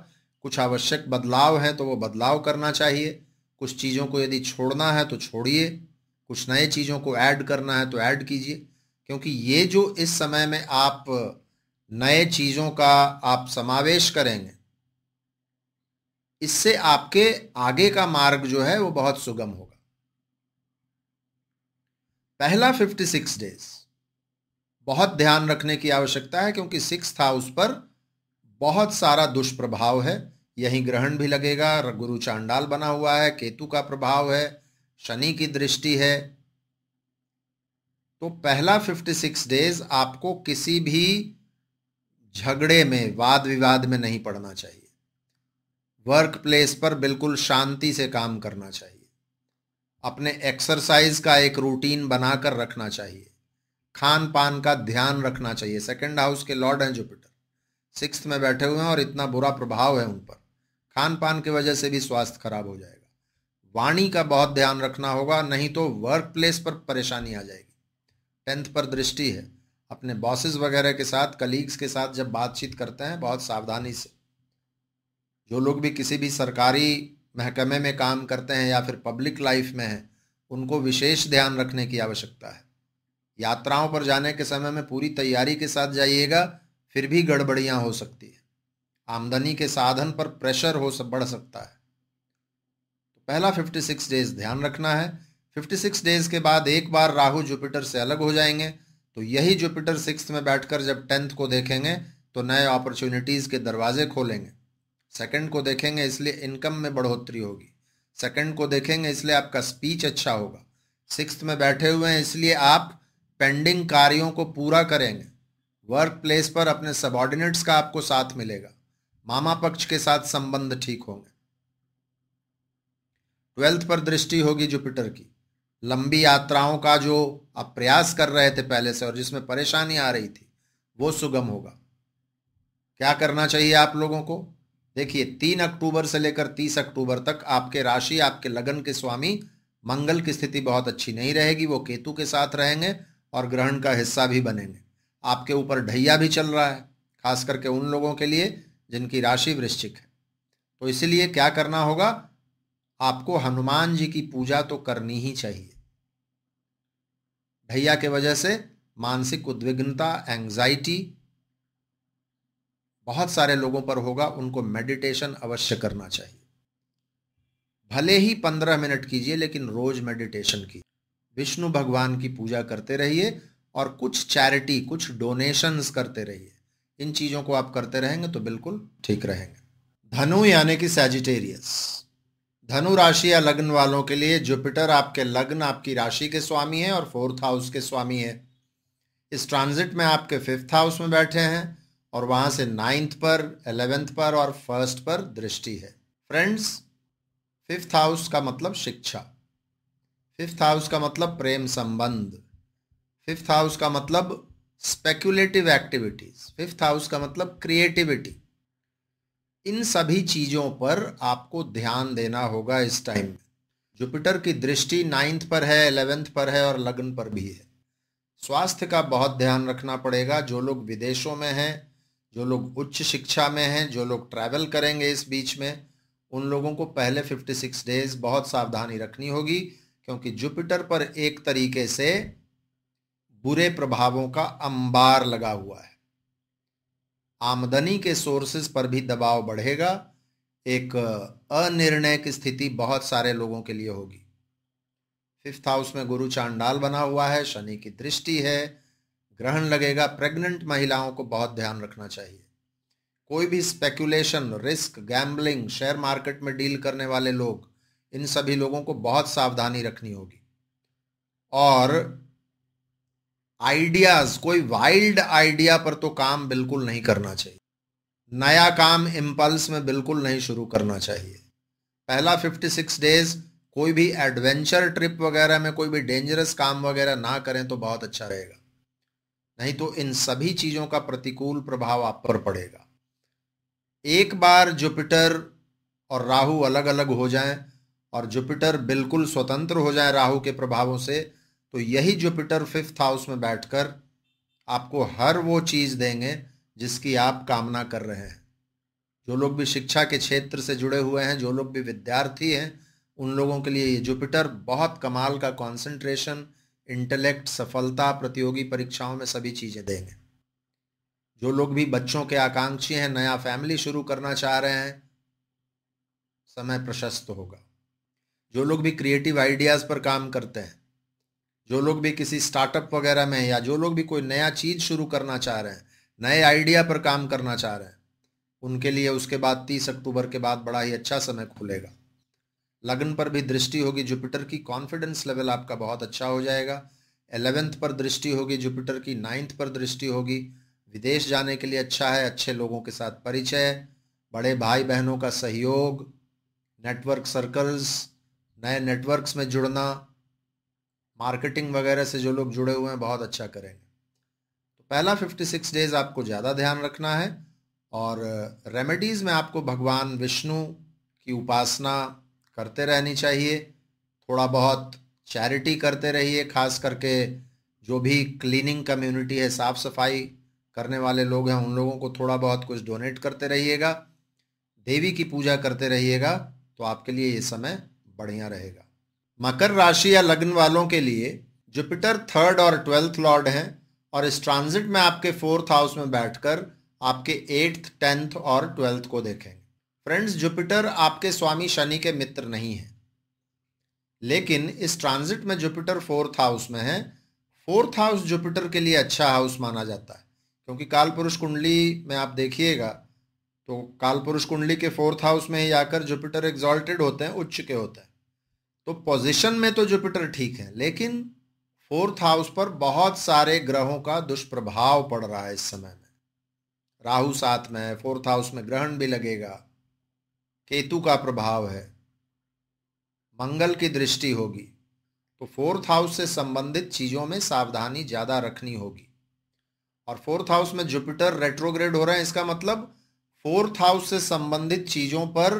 कुछ आवश्यक बदलाव है तो वो बदलाव करना चाहिए कुछ चीज़ों को यदि छोड़ना है तो छोड़िए कुछ नए चीज़ों को ऐड करना है तो ऐड कीजिए क्योंकि ये जो इस समय में आप नए चीज़ों का आप समावेश करेंगे इससे आपके आगे का मार्ग जो है वो बहुत सुगम होगा पहला 56 डेज बहुत ध्यान रखने की आवश्यकता है क्योंकि सिक्स हाउस पर बहुत सारा दुष्प्रभाव है यही ग्रहण भी लगेगा गुरु चांडाल बना हुआ है केतु का प्रभाव है शनि की दृष्टि है तो पहला फिफ्टी सिक्स डेज आपको किसी भी झगड़े में वाद विवाद में नहीं पड़ना चाहिए वर्क प्लेस पर बिल्कुल शांति से काम करना चाहिए अपने एक्सरसाइज का एक रूटीन बनाकर रखना चाहिए खान पान का ध्यान रखना चाहिए सेकेंड हाउस के लॉर्ड हैं जुपिटर सिक्स में बैठे हुए हैं और इतना बुरा प्रभाव है उन पर खान पान की वजह से भी स्वास्थ्य खराब हो जाएगा वाणी का बहुत ध्यान रखना होगा नहीं तो वर्क प्लेस पर परेशानी आ जाएगी टेंथ पर दृष्टि है अपने बॉसेस वगैरह के साथ कलीग्स के साथ जब बातचीत करते हैं बहुत सावधानी से जो लोग भी किसी भी सरकारी महकमे में काम करते हैं या फिर पब्लिक लाइफ में हैं उनको विशेष ध्यान रखने की आवश्यकता है यात्राओं पर जाने के समय में पूरी तैयारी के साथ जाइएगा फिर भी गड़बड़ियाँ हो सकती है आमदनी के साधन पर प्रेशर हो सब बढ़ सकता है तो पहला फिफ्टी सिक्स डेज ध्यान रखना है फिफ्टी सिक्स डेज के बाद एक बार राहु जुपिटर से अलग हो जाएंगे तो यही जुपिटर सिक्स में बैठकर जब टेंथ को देखेंगे तो नए अपॉर्चुनिटीज़ के दरवाजे खोलेंगे सेकंड को देखेंगे इसलिए इनकम में बढ़ोतरी होगी सेकंड को देखेंगे इसलिए आपका स्पीच अच्छा होगा सिक्स में बैठे हुए हैं इसलिए आप पेंडिंग कार्यों को पूरा करेंगे वर्क प्लेस पर अपने सबॉर्डिनेट्स का आपको साथ मिलेगा मामा पक्ष के साथ संबंध ठीक होंगे ट्वेल्थ पर दृष्टि होगी जुपिटर की लंबी यात्राओं का जो आप प्रयास कर रहे थे पहले से और जिसमें परेशानी आ रही थी वो सुगम होगा क्या करना चाहिए आप लोगों को देखिए तीन अक्टूबर से लेकर तीस अक्टूबर तक आपके राशि आपके लगन के स्वामी मंगल की स्थिति बहुत अच्छी नहीं रहेगी वो केतु के साथ रहेंगे और ग्रहण का हिस्सा भी बनेंगे आपके ऊपर ढैया भी चल रहा है खास करके उन लोगों के लिए जिनकी राशि वृश्चिक है तो इसलिए क्या करना होगा आपको हनुमान जी की पूजा तो करनी ही चाहिए भैया के वजह से मानसिक उद्विग्नता एंग्जाइटी बहुत सारे लोगों पर होगा उनको मेडिटेशन अवश्य करना चाहिए भले ही पंद्रह मिनट कीजिए लेकिन रोज मेडिटेशन की विष्णु भगवान की पूजा करते रहिए और कुछ चैरिटी कुछ डोनेशंस करते रहिए इन चीज़ों को आप करते रहेंगे तो बिल्कुल ठीक रहेंगे धनु यानी कि सैजिटेरियस धनु राशि या लग्न वालों के लिए जुपिटर आपके लग्न आपकी राशि के स्वामी है और फोर्थ हाउस के स्वामी है इस ट्रांजिट में आपके फिफ्थ हाउस में बैठे हैं और वहां से नाइन्थ पर एलेवेंथ पर और फर्स्ट पर दृष्टि है फ्रेंड्स फिफ्थ हाउस का मतलब शिक्षा फिफ्थ हाउस का मतलब प्रेम संबंध फिफ्थ हाउस का मतलब स्पेक्युलेटिव एक्टिविटीज़ फिफ्थ हाउस का मतलब क्रिएटिविटी इन सभी चीज़ों पर आपको ध्यान देना होगा इस टाइम में जुपिटर की दृष्टि नाइन्थ पर है एलेवेंथ पर है और लग्न पर भी है स्वास्थ्य का बहुत ध्यान रखना पड़ेगा जो लोग विदेशों में हैं जो लोग उच्च शिक्षा में हैं जो लोग ट्रैवल करेंगे इस बीच में उन लोगों को पहले 56 डेज बहुत सावधानी रखनी होगी क्योंकि जुपिटर पर एक तरीके से बुरे प्रभावों का अंबार लगा हुआ है आमदनी के सोर्सेस पर भी दबाव बढ़ेगा एक अनिर्णय की स्थिति बहुत सारे लोगों के लिए होगी फिफ्थ हाउस में गुरु चांडाल बना हुआ है शनि की दृष्टि है ग्रहण लगेगा प्रेग्नेंट महिलाओं को बहुत ध्यान रखना चाहिए कोई भी speculation risk gambling share market में डील करने वाले लोग इन सभी लोगों को बहुत सावधानी रखनी होगी और आइडियाज कोई वाइल्ड आइडिया पर तो काम बिल्कुल नहीं करना चाहिए नया काम इम्पल्स में बिल्कुल नहीं शुरू करना चाहिए पहला फिफ्टी सिक्स डेज कोई भी एडवेंचर ट्रिप वगैरह में कोई भी डेंजरस काम वगैरह ना करें तो बहुत अच्छा रहेगा नहीं तो इन सभी चीज़ों का प्रतिकूल प्रभाव आप पर पड़ेगा एक बार जुपिटर और राहु अलग अलग हो जाएं और जुपिटर बिल्कुल स्वतंत्र हो जाए राहु के प्रभावों से तो यही जुपिटर फिफ्थ हाउस में बैठकर आपको हर वो चीज़ देंगे जिसकी आप कामना कर रहे हैं जो लोग भी शिक्षा के क्षेत्र से जुड़े हुए हैं जो लोग भी विद्यार्थी हैं उन लोगों के लिए ये जुपिटर बहुत कमाल का कंसंट्रेशन इंटेलेक्ट सफलता प्रतियोगी परीक्षाओं में सभी चीज़ें देंगे जो लोग भी बच्चों के आकांक्षी हैं नया फैमिली शुरू करना चाह रहे हैं समय प्रशस्त होगा जो लोग भी क्रिएटिव आइडियाज़ पर काम करते हैं जो लोग भी किसी स्टार्टअप वगैरह में या जो लोग भी कोई नया चीज़ शुरू करना चाह रहे हैं नए आइडिया पर काम करना चाह रहे हैं उनके लिए उसके बाद तीस अक्टूबर के बाद बड़ा ही अच्छा समय खुलेगा लगन पर भी दृष्टि होगी जुपिटर की कॉन्फिडेंस लेवल आपका बहुत अच्छा हो जाएगा एलेवेंथ पर दृष्टि होगी जुपिटर की नाइन्थ पर दृष्टि होगी विदेश जाने के लिए अच्छा है अच्छे लोगों के साथ परिचय बड़े भाई बहनों का सहयोग नेटवर्क सर्कल्स नए नेटवर्क्स में जुड़ना मार्केटिंग वगैरह से जो लोग जुड़े हुए हैं बहुत अच्छा करेंगे तो पहला 56 डेज आपको ज़्यादा ध्यान रखना है और रेमेडीज़ में आपको भगवान विष्णु की उपासना करते रहनी चाहिए थोड़ा बहुत चैरिटी करते रहिए खास करके जो भी क्लीनिंग कम्युनिटी है साफ़ सफाई करने वाले लोग हैं उन लोगों को थोड़ा बहुत कुछ डोनेट करते रहिएगा देवी की पूजा करते रहिएगा तो आपके लिए ये समय बढ़िया रहेगा मकर राशि या लग्न वालों के लिए जुपिटर थर्ड और ट्वेल्थ लॉर्ड हैं और इस ट्रांजिट में आपके फोर्थ हाउस में बैठकर आपके एट्थ टेंथ और ट्वेल्थ को देखेंगे फ्रेंड्स जुपिटर आपके स्वामी शनि के मित्र नहीं हैं लेकिन इस ट्रांजिट में जुपिटर फोर्थ हाउस में है फोर्थ हाउस जुपिटर के लिए अच्छा हाउस माना जाता है क्योंकि काल पुरुष कुंडली में आप देखिएगा तो काल पुरुष कुंडली के फोर्थ हाउस में ही आकर जुपिटर एग्जॉल्टेड होते हैं उच्च के होते हैं तो पोजीशन में तो जुपिटर ठीक है लेकिन फोर्थ हाउस पर बहुत सारे ग्रहों का दुष्प्रभाव पड़ रहा है इस समय में राहु साथ में है फोर्थ हाउस में ग्रहण भी लगेगा केतु का प्रभाव है मंगल की दृष्टि होगी तो फोर्थ हाउस से संबंधित चीज़ों में सावधानी ज़्यादा रखनी होगी और फोर्थ हाउस में जुपिटर रेट्रोग्रेड हो रहे हैं इसका मतलब फोर्थ हाउस से संबंधित चीज़ों पर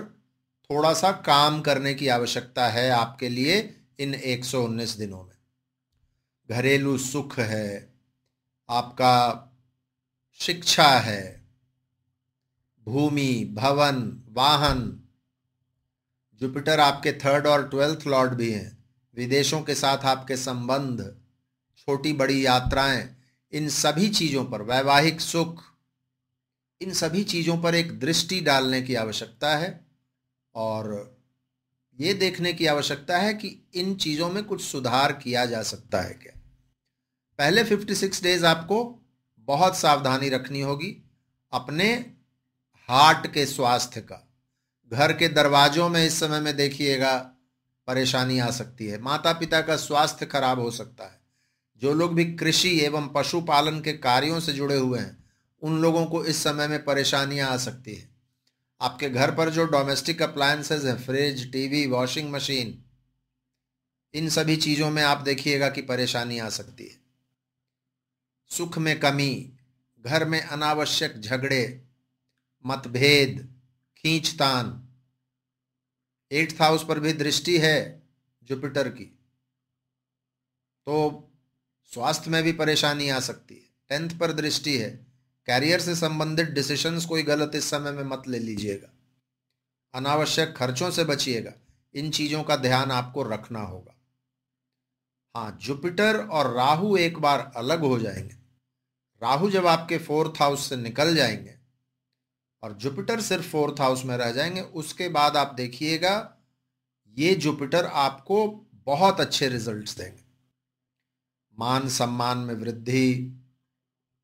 थोड़ा सा काम करने की आवश्यकता है आपके लिए इन 119 दिनों में घरेलू सुख है आपका शिक्षा है भूमि भवन वाहन जुपिटर आपके थर्ड और ट्वेल्थ लॉर्ड भी हैं विदेशों के साथ आपके संबंध छोटी बड़ी यात्राएं इन सभी चीज़ों पर वैवाहिक सुख इन सभी चीज़ों पर एक दृष्टि डालने की आवश्यकता है और ये देखने की आवश्यकता है कि इन चीज़ों में कुछ सुधार किया जा सकता है क्या पहले 56 डेज आपको बहुत सावधानी रखनी होगी अपने हार्ट के स्वास्थ्य का घर के दरवाजों में इस समय में देखिएगा परेशानी आ सकती है माता पिता का स्वास्थ्य खराब हो सकता है जो लोग भी कृषि एवं पशुपालन के कार्यों से जुड़े हुए हैं उन लोगों को इस समय में परेशानियां आ सकती है आपके घर पर जो डोमेस्टिक अप्लायंसेज है फ्रिज टीवी वॉशिंग मशीन इन सभी चीज़ों में आप देखिएगा कि परेशानी आ सकती है सुख में कमी घर में अनावश्यक झगड़े मतभेद खींचतान एट्थ हाउस पर भी दृष्टि है जुपिटर की तो स्वास्थ्य में भी परेशानी आ सकती है टेंथ पर दृष्टि है कैरियर से संबंधित डिसीशंस कोई गलत इस समय में मत ले लीजिएगा अनावश्यक खर्चों से बचिएगा इन चीज़ों का ध्यान आपको रखना होगा हाँ जुपिटर और राहु एक बार अलग हो जाएंगे राहु जब आपके फोर्थ हाउस से निकल जाएंगे और जुपिटर सिर्फ फोर्थ हाउस में रह जाएंगे उसके बाद आप देखिएगा ये जुपिटर आपको बहुत अच्छे रिजल्ट्स देंगे मान सम्मान में वृद्धि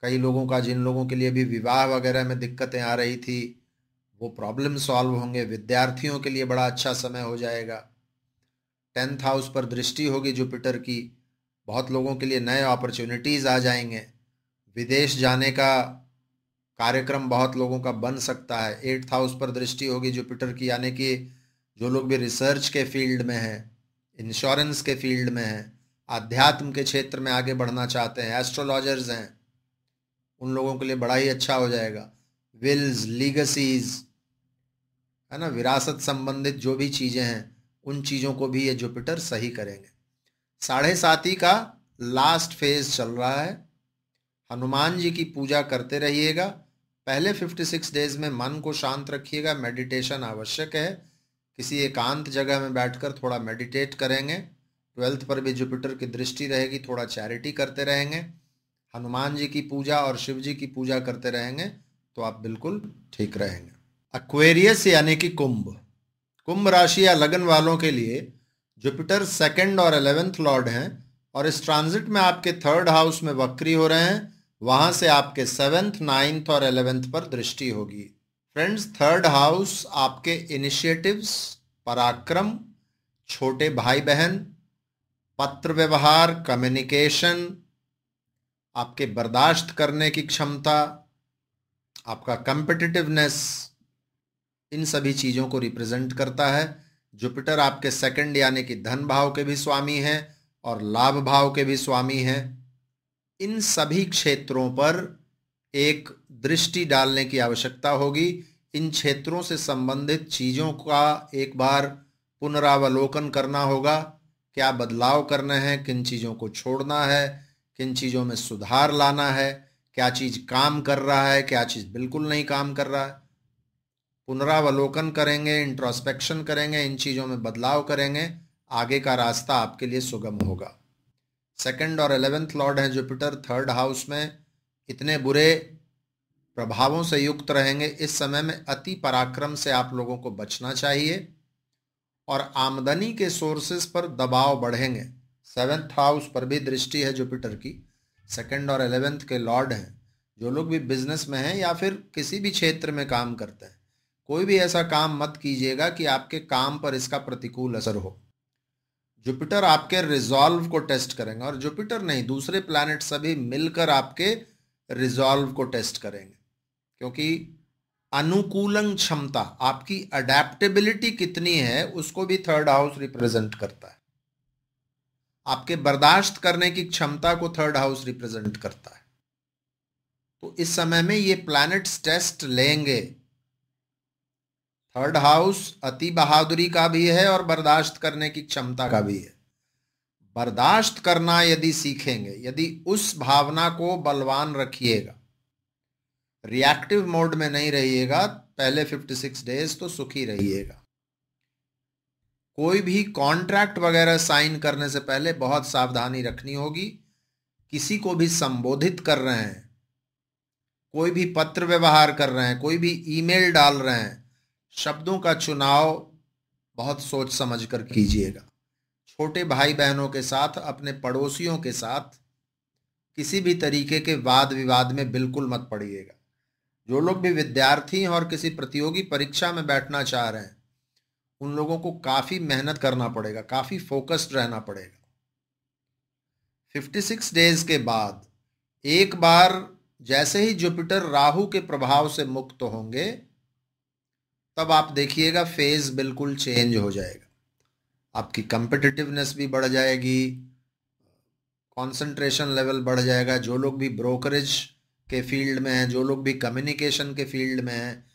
कई लोगों का जिन लोगों के लिए भी विवाह वगैरह में दिक्कतें आ रही थी वो प्रॉब्लम सॉल्व होंगे विद्यार्थियों के लिए बड़ा अच्छा समय हो जाएगा टेंथ हाउस पर दृष्टि होगी जुपिटर की बहुत लोगों के लिए नए अपॉर्चुनिटीज़ आ जाएंगे विदेश जाने का कार्यक्रम बहुत लोगों का बन सकता है एट्थ हाउस पर दृष्टि होगी जुपिटर की यानी कि जो लोग भी रिसर्च के फील्ड में हैं इंश्योरेंस के फील्ड में हैं आध्यात्म के क्षेत्र में आगे बढ़ना चाहते हैं एस्ट्रोलॉजर्स हैं उन लोगों के लिए बड़ा ही अच्छा हो जाएगा विल्स लीगसीज है ना विरासत संबंधित जो भी चीज़ें हैं उन चीज़ों को भी ये जुपिटर सही करेंगे साढ़े सात ही का लास्ट फेज चल रहा है हनुमान जी की पूजा करते रहिएगा पहले 56 डेज में मन को शांत रखिएगा मेडिटेशन आवश्यक है किसी एकांत जगह में बैठकर थोड़ा मेडिटेट करेंगे ट्वेल्थ पर भी जुपिटर की दृष्टि रहेगी थोड़ा चैरिटी करते रहेंगे हनुमान जी की पूजा और शिव जी की पूजा करते रहेंगे तो आप बिल्कुल ठीक रहेंगे अक्वेरियस यानी कि कुंभ कुंभ राशि या लगन वालों के लिए जुपिटर सेकंड और अलेवेंथ लॉर्ड हैं और इस ट्रांजिट में आपके थर्ड हाउस में वक्री हो रहे हैं वहां से आपके सेवेंथ नाइन्थ और एलेवेंथ पर दृष्टि होगी फ्रेंड्स थर्ड हाउस आपके इनिशिएटिव्स पराक्रम छोटे भाई बहन पत्र व्यवहार कम्युनिकेशन आपके बर्दाश्त करने की क्षमता आपका कंपिटिटिवनेस इन सभी चीज़ों को रिप्रेजेंट करता है जुपिटर आपके सेकंड यानी कि धन भाव के भी स्वामी हैं और लाभ भाव के भी स्वामी हैं इन सभी क्षेत्रों पर एक दृष्टि डालने की आवश्यकता होगी इन क्षेत्रों से संबंधित चीज़ों का एक बार पुनरावलोकन करना होगा क्या बदलाव करने हैं किन चीज़ों को छोड़ना है किन चीज़ों में सुधार लाना है क्या चीज़ काम कर रहा है क्या चीज़ बिल्कुल नहीं काम कर रहा है पुनरावलोकन करेंगे इंट्रोस्पेक्शन करेंगे इन चीज़ों में बदलाव करेंगे आगे का रास्ता आपके लिए सुगम होगा सेकंड और एलेवेंथ लॉर्ड हैं जुपिटर थर्ड हाउस में इतने बुरे प्रभावों से युक्त रहेंगे इस समय में अति पराक्रम से आप लोगों को बचना चाहिए और आमदनी के सोर्सेस पर दबाव बढ़ेंगे सेवेंथ हाउस पर भी दृष्टि है जुपिटर की सेकंड और एलेवेंथ के लॉर्ड हैं जो लोग भी बिजनेस में हैं या फिर किसी भी क्षेत्र में काम करते हैं कोई भी ऐसा काम मत कीजिएगा कि आपके काम पर इसका प्रतिकूल असर हो जुपिटर आपके रिजॉल्व को टेस्ट करेंगे और जुपिटर नहीं दूसरे प्लानट सभी मिलकर आपके रिजॉल्व को टेस्ट करेंगे क्योंकि अनुकूलन क्षमता आपकी अडेप्टेबिलिटी कितनी है उसको भी थर्ड हाउस रिप्रेजेंट करता है आपके बर्दाश्त करने की क्षमता को थर्ड हाउस रिप्रेजेंट करता है तो इस समय में ये प्लैनेट्स टेस्ट लेंगे थर्ड हाउस अति बहादुरी का भी है और बर्दाश्त करने की क्षमता का भी है बर्दाश्त करना यदि सीखेंगे यदि उस भावना को बलवान रखिएगा रिएक्टिव मोड में नहीं रहिएगा पहले 56 डेज तो सुखी रहिएगा कोई भी कॉन्ट्रैक्ट वगैरह साइन करने से पहले बहुत सावधानी रखनी होगी किसी को भी संबोधित कर रहे हैं कोई भी पत्र व्यवहार कर रहे हैं कोई भी ईमेल डाल रहे हैं शब्दों का चुनाव बहुत सोच समझ कर कीजिएगा छोटे भाई बहनों के साथ अपने पड़ोसियों के साथ किसी भी तरीके के वाद विवाद में बिल्कुल मत पड़िएगा जो लोग भी विद्यार्थी हैं और किसी प्रतियोगी परीक्षा में बैठना चाह रहे हैं उन लोगों को काफ़ी मेहनत करना पड़ेगा काफ़ी फोकस्ड रहना पड़ेगा 56 डेज के बाद एक बार जैसे ही जुपिटर राहु के प्रभाव से मुक्त होंगे तब आप देखिएगा फेज बिल्कुल चेंज हो जाएगा आपकी कंपिटिटिवनेस भी बढ़ जाएगी कंसंट्रेशन लेवल बढ़ जाएगा जो लोग भी ब्रोकरेज के फील्ड में हैं जो लोग भी कम्युनिकेशन के फील्ड में हैं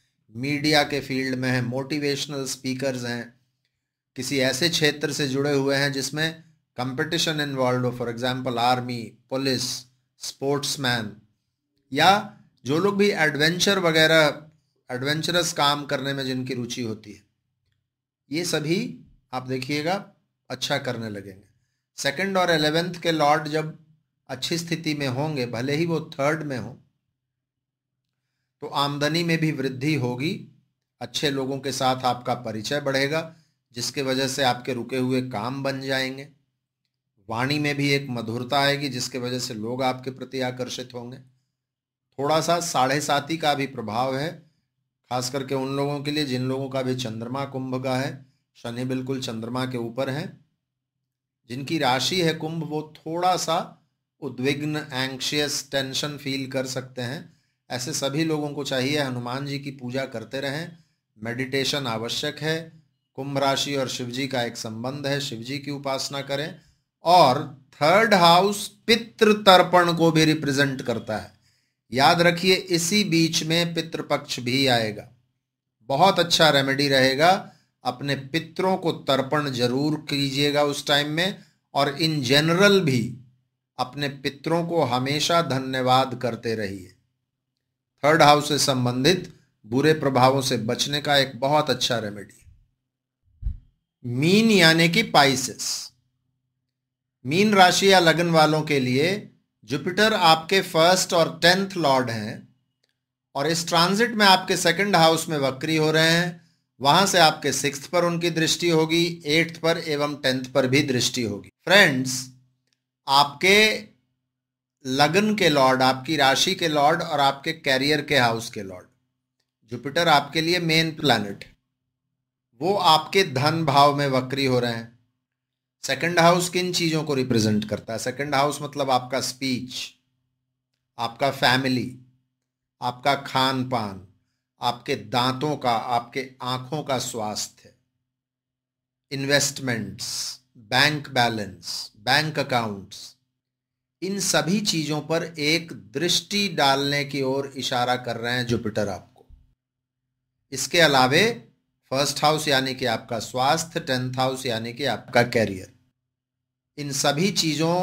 मीडिया के फील्ड में हैं मोटिवेशनल स्पीकर्स हैं किसी ऐसे क्षेत्र से जुड़े हुए हैं जिसमें कंपटीशन इन्वॉल्व हो for example army police sportsman या जो लोग भी एडवेंचर वगैरह एडवेंचरस काम करने में जिनकी रुचि होती है ये सभी आप देखिएगा अच्छा करने लगेंगे सेकंड और एलेवेंथ के लॉर्ड जब अच्छी स्थिति में होंगे भले ही वो थर्ड में हों तो आमदनी में भी वृद्धि होगी अच्छे लोगों के साथ आपका परिचय बढ़ेगा जिसके वजह से आपके रुके हुए काम बन जाएंगे वाणी में भी एक मधुरता आएगी जिसके वजह से लोग आपके प्रति आकर्षित होंगे थोड़ा सा साढ़े साथी का भी प्रभाव है खास करके उन लोगों के लिए जिन लोगों का भी चंद्रमा कुंभ का है शनि बिल्कुल चंद्रमा के ऊपर है जिनकी राशि है कुंभ वो थोड़ा सा उद्विग्न एंक्शियस टेंशन फील कर सकते हैं ऐसे सभी लोगों को चाहिए हनुमान जी की पूजा करते रहें मेडिटेशन आवश्यक है कुंभ राशि और शिव जी का एक संबंध है शिव जी की उपासना करें और थर्ड हाउस पितृ तर्पण को भी रिप्रेजेंट करता है याद रखिए इसी बीच में पितृपक्ष भी आएगा बहुत अच्छा रेमेडी रहेगा अपने पितरों को तर्पण जरूर कीजिएगा उस टाइम में और इन जनरल भी अपने पितरों को हमेशा धन्यवाद करते रहिए थर्ड हाउस से संबंधित बुरे प्रभावों से बचने का एक बहुत अच्छा रेमेडी मीन यानी कि पाइसिस मीन राशि या लगन वालों के लिए जुपिटर आपके फर्स्ट और टेंथ लॉर्ड हैं और इस ट्रांजिट में आपके सेकंड हाउस में वक्री हो रहे हैं वहां से आपके सिक्स पर उनकी दृष्टि होगी एट्थ पर एवं टेंथ पर भी दृष्टि होगी फ्रेंड्स आपके लगन के लॉर्ड आपकी राशि के लॉर्ड और आपके कैरियर के हाउस के लॉर्ड जुपिटर आपके लिए मेन प्लानट वो आपके धन भाव में वक्री हो रहे हैं सेकंड हाउस किन चीज़ों को रिप्रेजेंट करता है सेकंड हाउस मतलब आपका स्पीच आपका फैमिली आपका खान पान आपके दांतों का आपके आंखों का स्वास्थ्य investments bank balance bank accounts इन सभी चीज़ों पर एक दृष्टि डालने की ओर इशारा कर रहे हैं जुपिटर आपको इसके अलावे फर्स्ट हाउस यानी कि आपका स्वास्थ्य टेंथ हाउस यानी कि आपका कैरियर इन सभी चीज़ों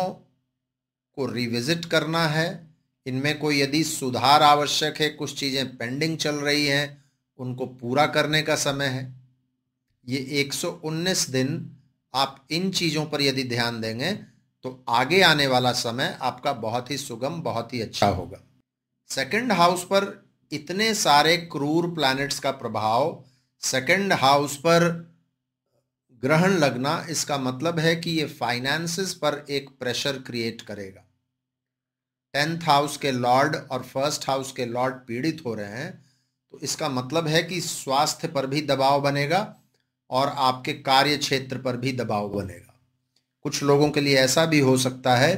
को रिविजिट करना है इनमें कोई यदि सुधार आवश्यक है कुछ चीज़ें पेंडिंग चल रही हैं उनको पूरा करने का समय है ये 119 दिन आप इन चीज़ों पर यदि ध्यान देंगे तो आगे आने वाला समय आपका बहुत ही सुगम बहुत ही अच्छा होगा सेकंड हाउस पर इतने सारे क्रूर प्लैनेट्स का प्रभाव सेकंड हाउस पर ग्रहण लगना इसका मतलब है कि ये फाइनेंसेस पर एक प्रेशर क्रिएट करेगा टेंथ हाउस के लॉर्ड और फर्स्ट हाउस के लॉर्ड पीड़ित हो रहे हैं तो इसका मतलब है कि स्वास्थ्य पर भी दबाव बनेगा और आपके कार्य क्षेत्र पर भी दबाव बनेगा कुछ लोगों के लिए ऐसा भी हो सकता है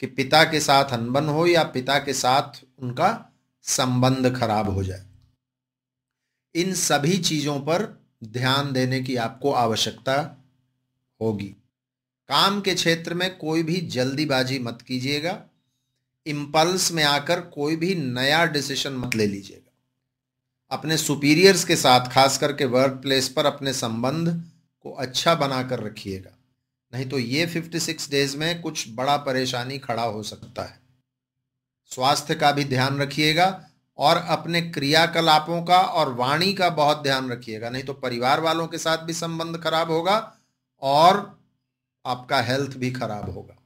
कि पिता के साथ अनबन हो या पिता के साथ उनका संबंध खराब हो जाए इन सभी चीज़ों पर ध्यान देने की आपको आवश्यकता होगी काम के क्षेत्र में कोई भी जल्दीबाजी मत कीजिएगा इम्पल्स में आकर कोई भी नया डिसीशन मत ले लीजिएगा अपने सुपीरियर्स के साथ खास करके वर्क प्लेस पर अपने संबंध को अच्छा बनाकर रखिएगा नहीं तो ये 56 डेज में कुछ बड़ा परेशानी खड़ा हो सकता है स्वास्थ्य का भी ध्यान रखिएगा और अपने क्रियाकलापों का और वाणी का बहुत ध्यान रखिएगा नहीं तो परिवार वालों के साथ भी संबंध खराब होगा और आपका हेल्थ भी खराब होगा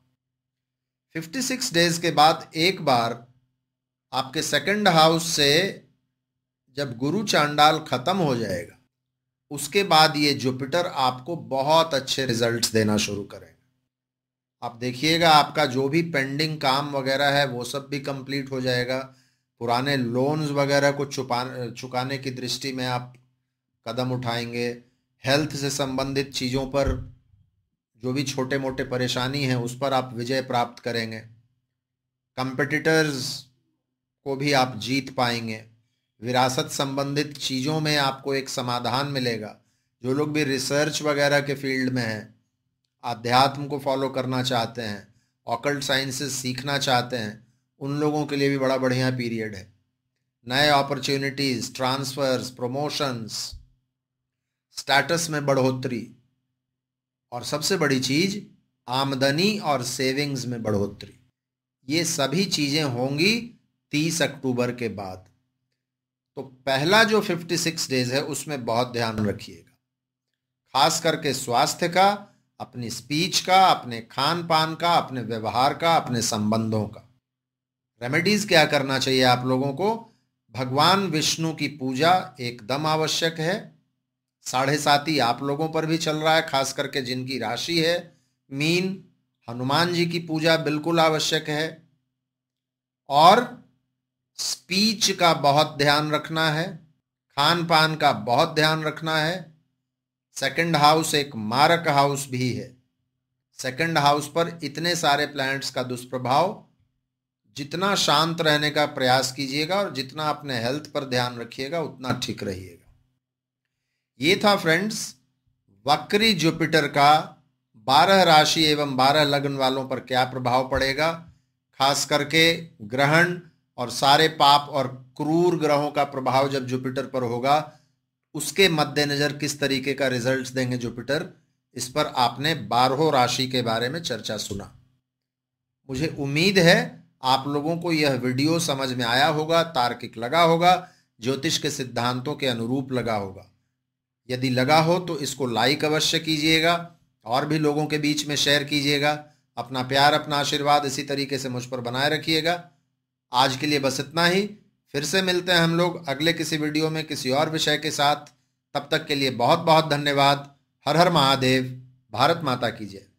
56 डेज के बाद एक बार आपके सेकंड हाउस से जब गुरु चांडाल खत्म हो जाएगा उसके बाद ये जुपिटर आपको बहुत अच्छे रिजल्ट्स देना शुरू करेगा आप देखिएगा आपका जो भी पेंडिंग काम वगैरह है वो सब भी कंप्लीट हो जाएगा पुराने लोन्स वगैरह को छुपा चुकाने की दृष्टि में आप कदम उठाएंगे हेल्थ से संबंधित चीज़ों पर जो भी छोटे मोटे परेशानी है उस पर आप विजय प्राप्त करेंगे कंपटीटर्स को भी आप जीत पाएंगे विरासत संबंधित चीज़ों में आपको एक समाधान मिलेगा जो लोग भी रिसर्च वगैरह के फील्ड में हैं आध्यात्म को फॉलो करना चाहते हैं ऑकल्ट साइंसेस सीखना चाहते हैं उन लोगों के लिए भी बड़ा बढ़िया पीरियड है नए अपॉर्चुनिटीज़ ट्रांसफ़र्स प्रमोशंस स्टेटस में बढ़ोतरी और सबसे बड़ी चीज़ आमदनी और सेविंग्स में बढ़ोतरी ये सभी चीज़ें होंगी तीस अक्टूबर के बाद तो पहला जो 56 डेज है उसमें बहुत ध्यान रखिएगा खास करके स्वास्थ्य का अपनी स्पीच का अपने खान पान का अपने व्यवहार का अपने संबंधों का रेमेडीज क्या करना चाहिए आप लोगों को भगवान विष्णु की पूजा एकदम आवश्यक है साढ़े सात ही आप लोगों पर भी चल रहा है खास करके जिनकी राशि है मीन हनुमान जी की पूजा बिल्कुल आवश्यक है और स्पीच का बहुत ध्यान रखना है खान पान का बहुत ध्यान रखना है सेकंड हाउस एक मारक हाउस भी है सेकंड हाउस पर इतने सारे प्लैनेट्स का दुष्प्रभाव जितना शांत रहने का प्रयास कीजिएगा और जितना अपने हेल्थ पर ध्यान रखिएगा उतना ठीक रहिएगा ये था फ्रेंड्स वक्री जुपिटर का बारह राशि एवं बारह लग्न वालों पर क्या प्रभाव पड़ेगा खास करके ग्रहण और सारे पाप और क्रूर ग्रहों का प्रभाव जब जुपिटर पर होगा उसके मद्देनज़र किस तरीके का रिजल्ट देंगे जुपिटर इस पर आपने बारहों राशि के बारे में चर्चा सुना मुझे उम्मीद है आप लोगों को यह वीडियो समझ में आया होगा तार्किक लगा होगा ज्योतिष के सिद्धांतों के अनुरूप लगा होगा यदि लगा हो तो इसको लाइक अवश्य कीजिएगा और भी लोगों के बीच में शेयर कीजिएगा अपना प्यार अपना आशीर्वाद इसी तरीके से मुझ पर बनाए रखिएगा आज के लिए बस इतना ही फिर से मिलते हैं हम लोग अगले किसी वीडियो में किसी और विषय के साथ तब तक के लिए बहुत बहुत धन्यवाद हर हर महादेव भारत माता की जय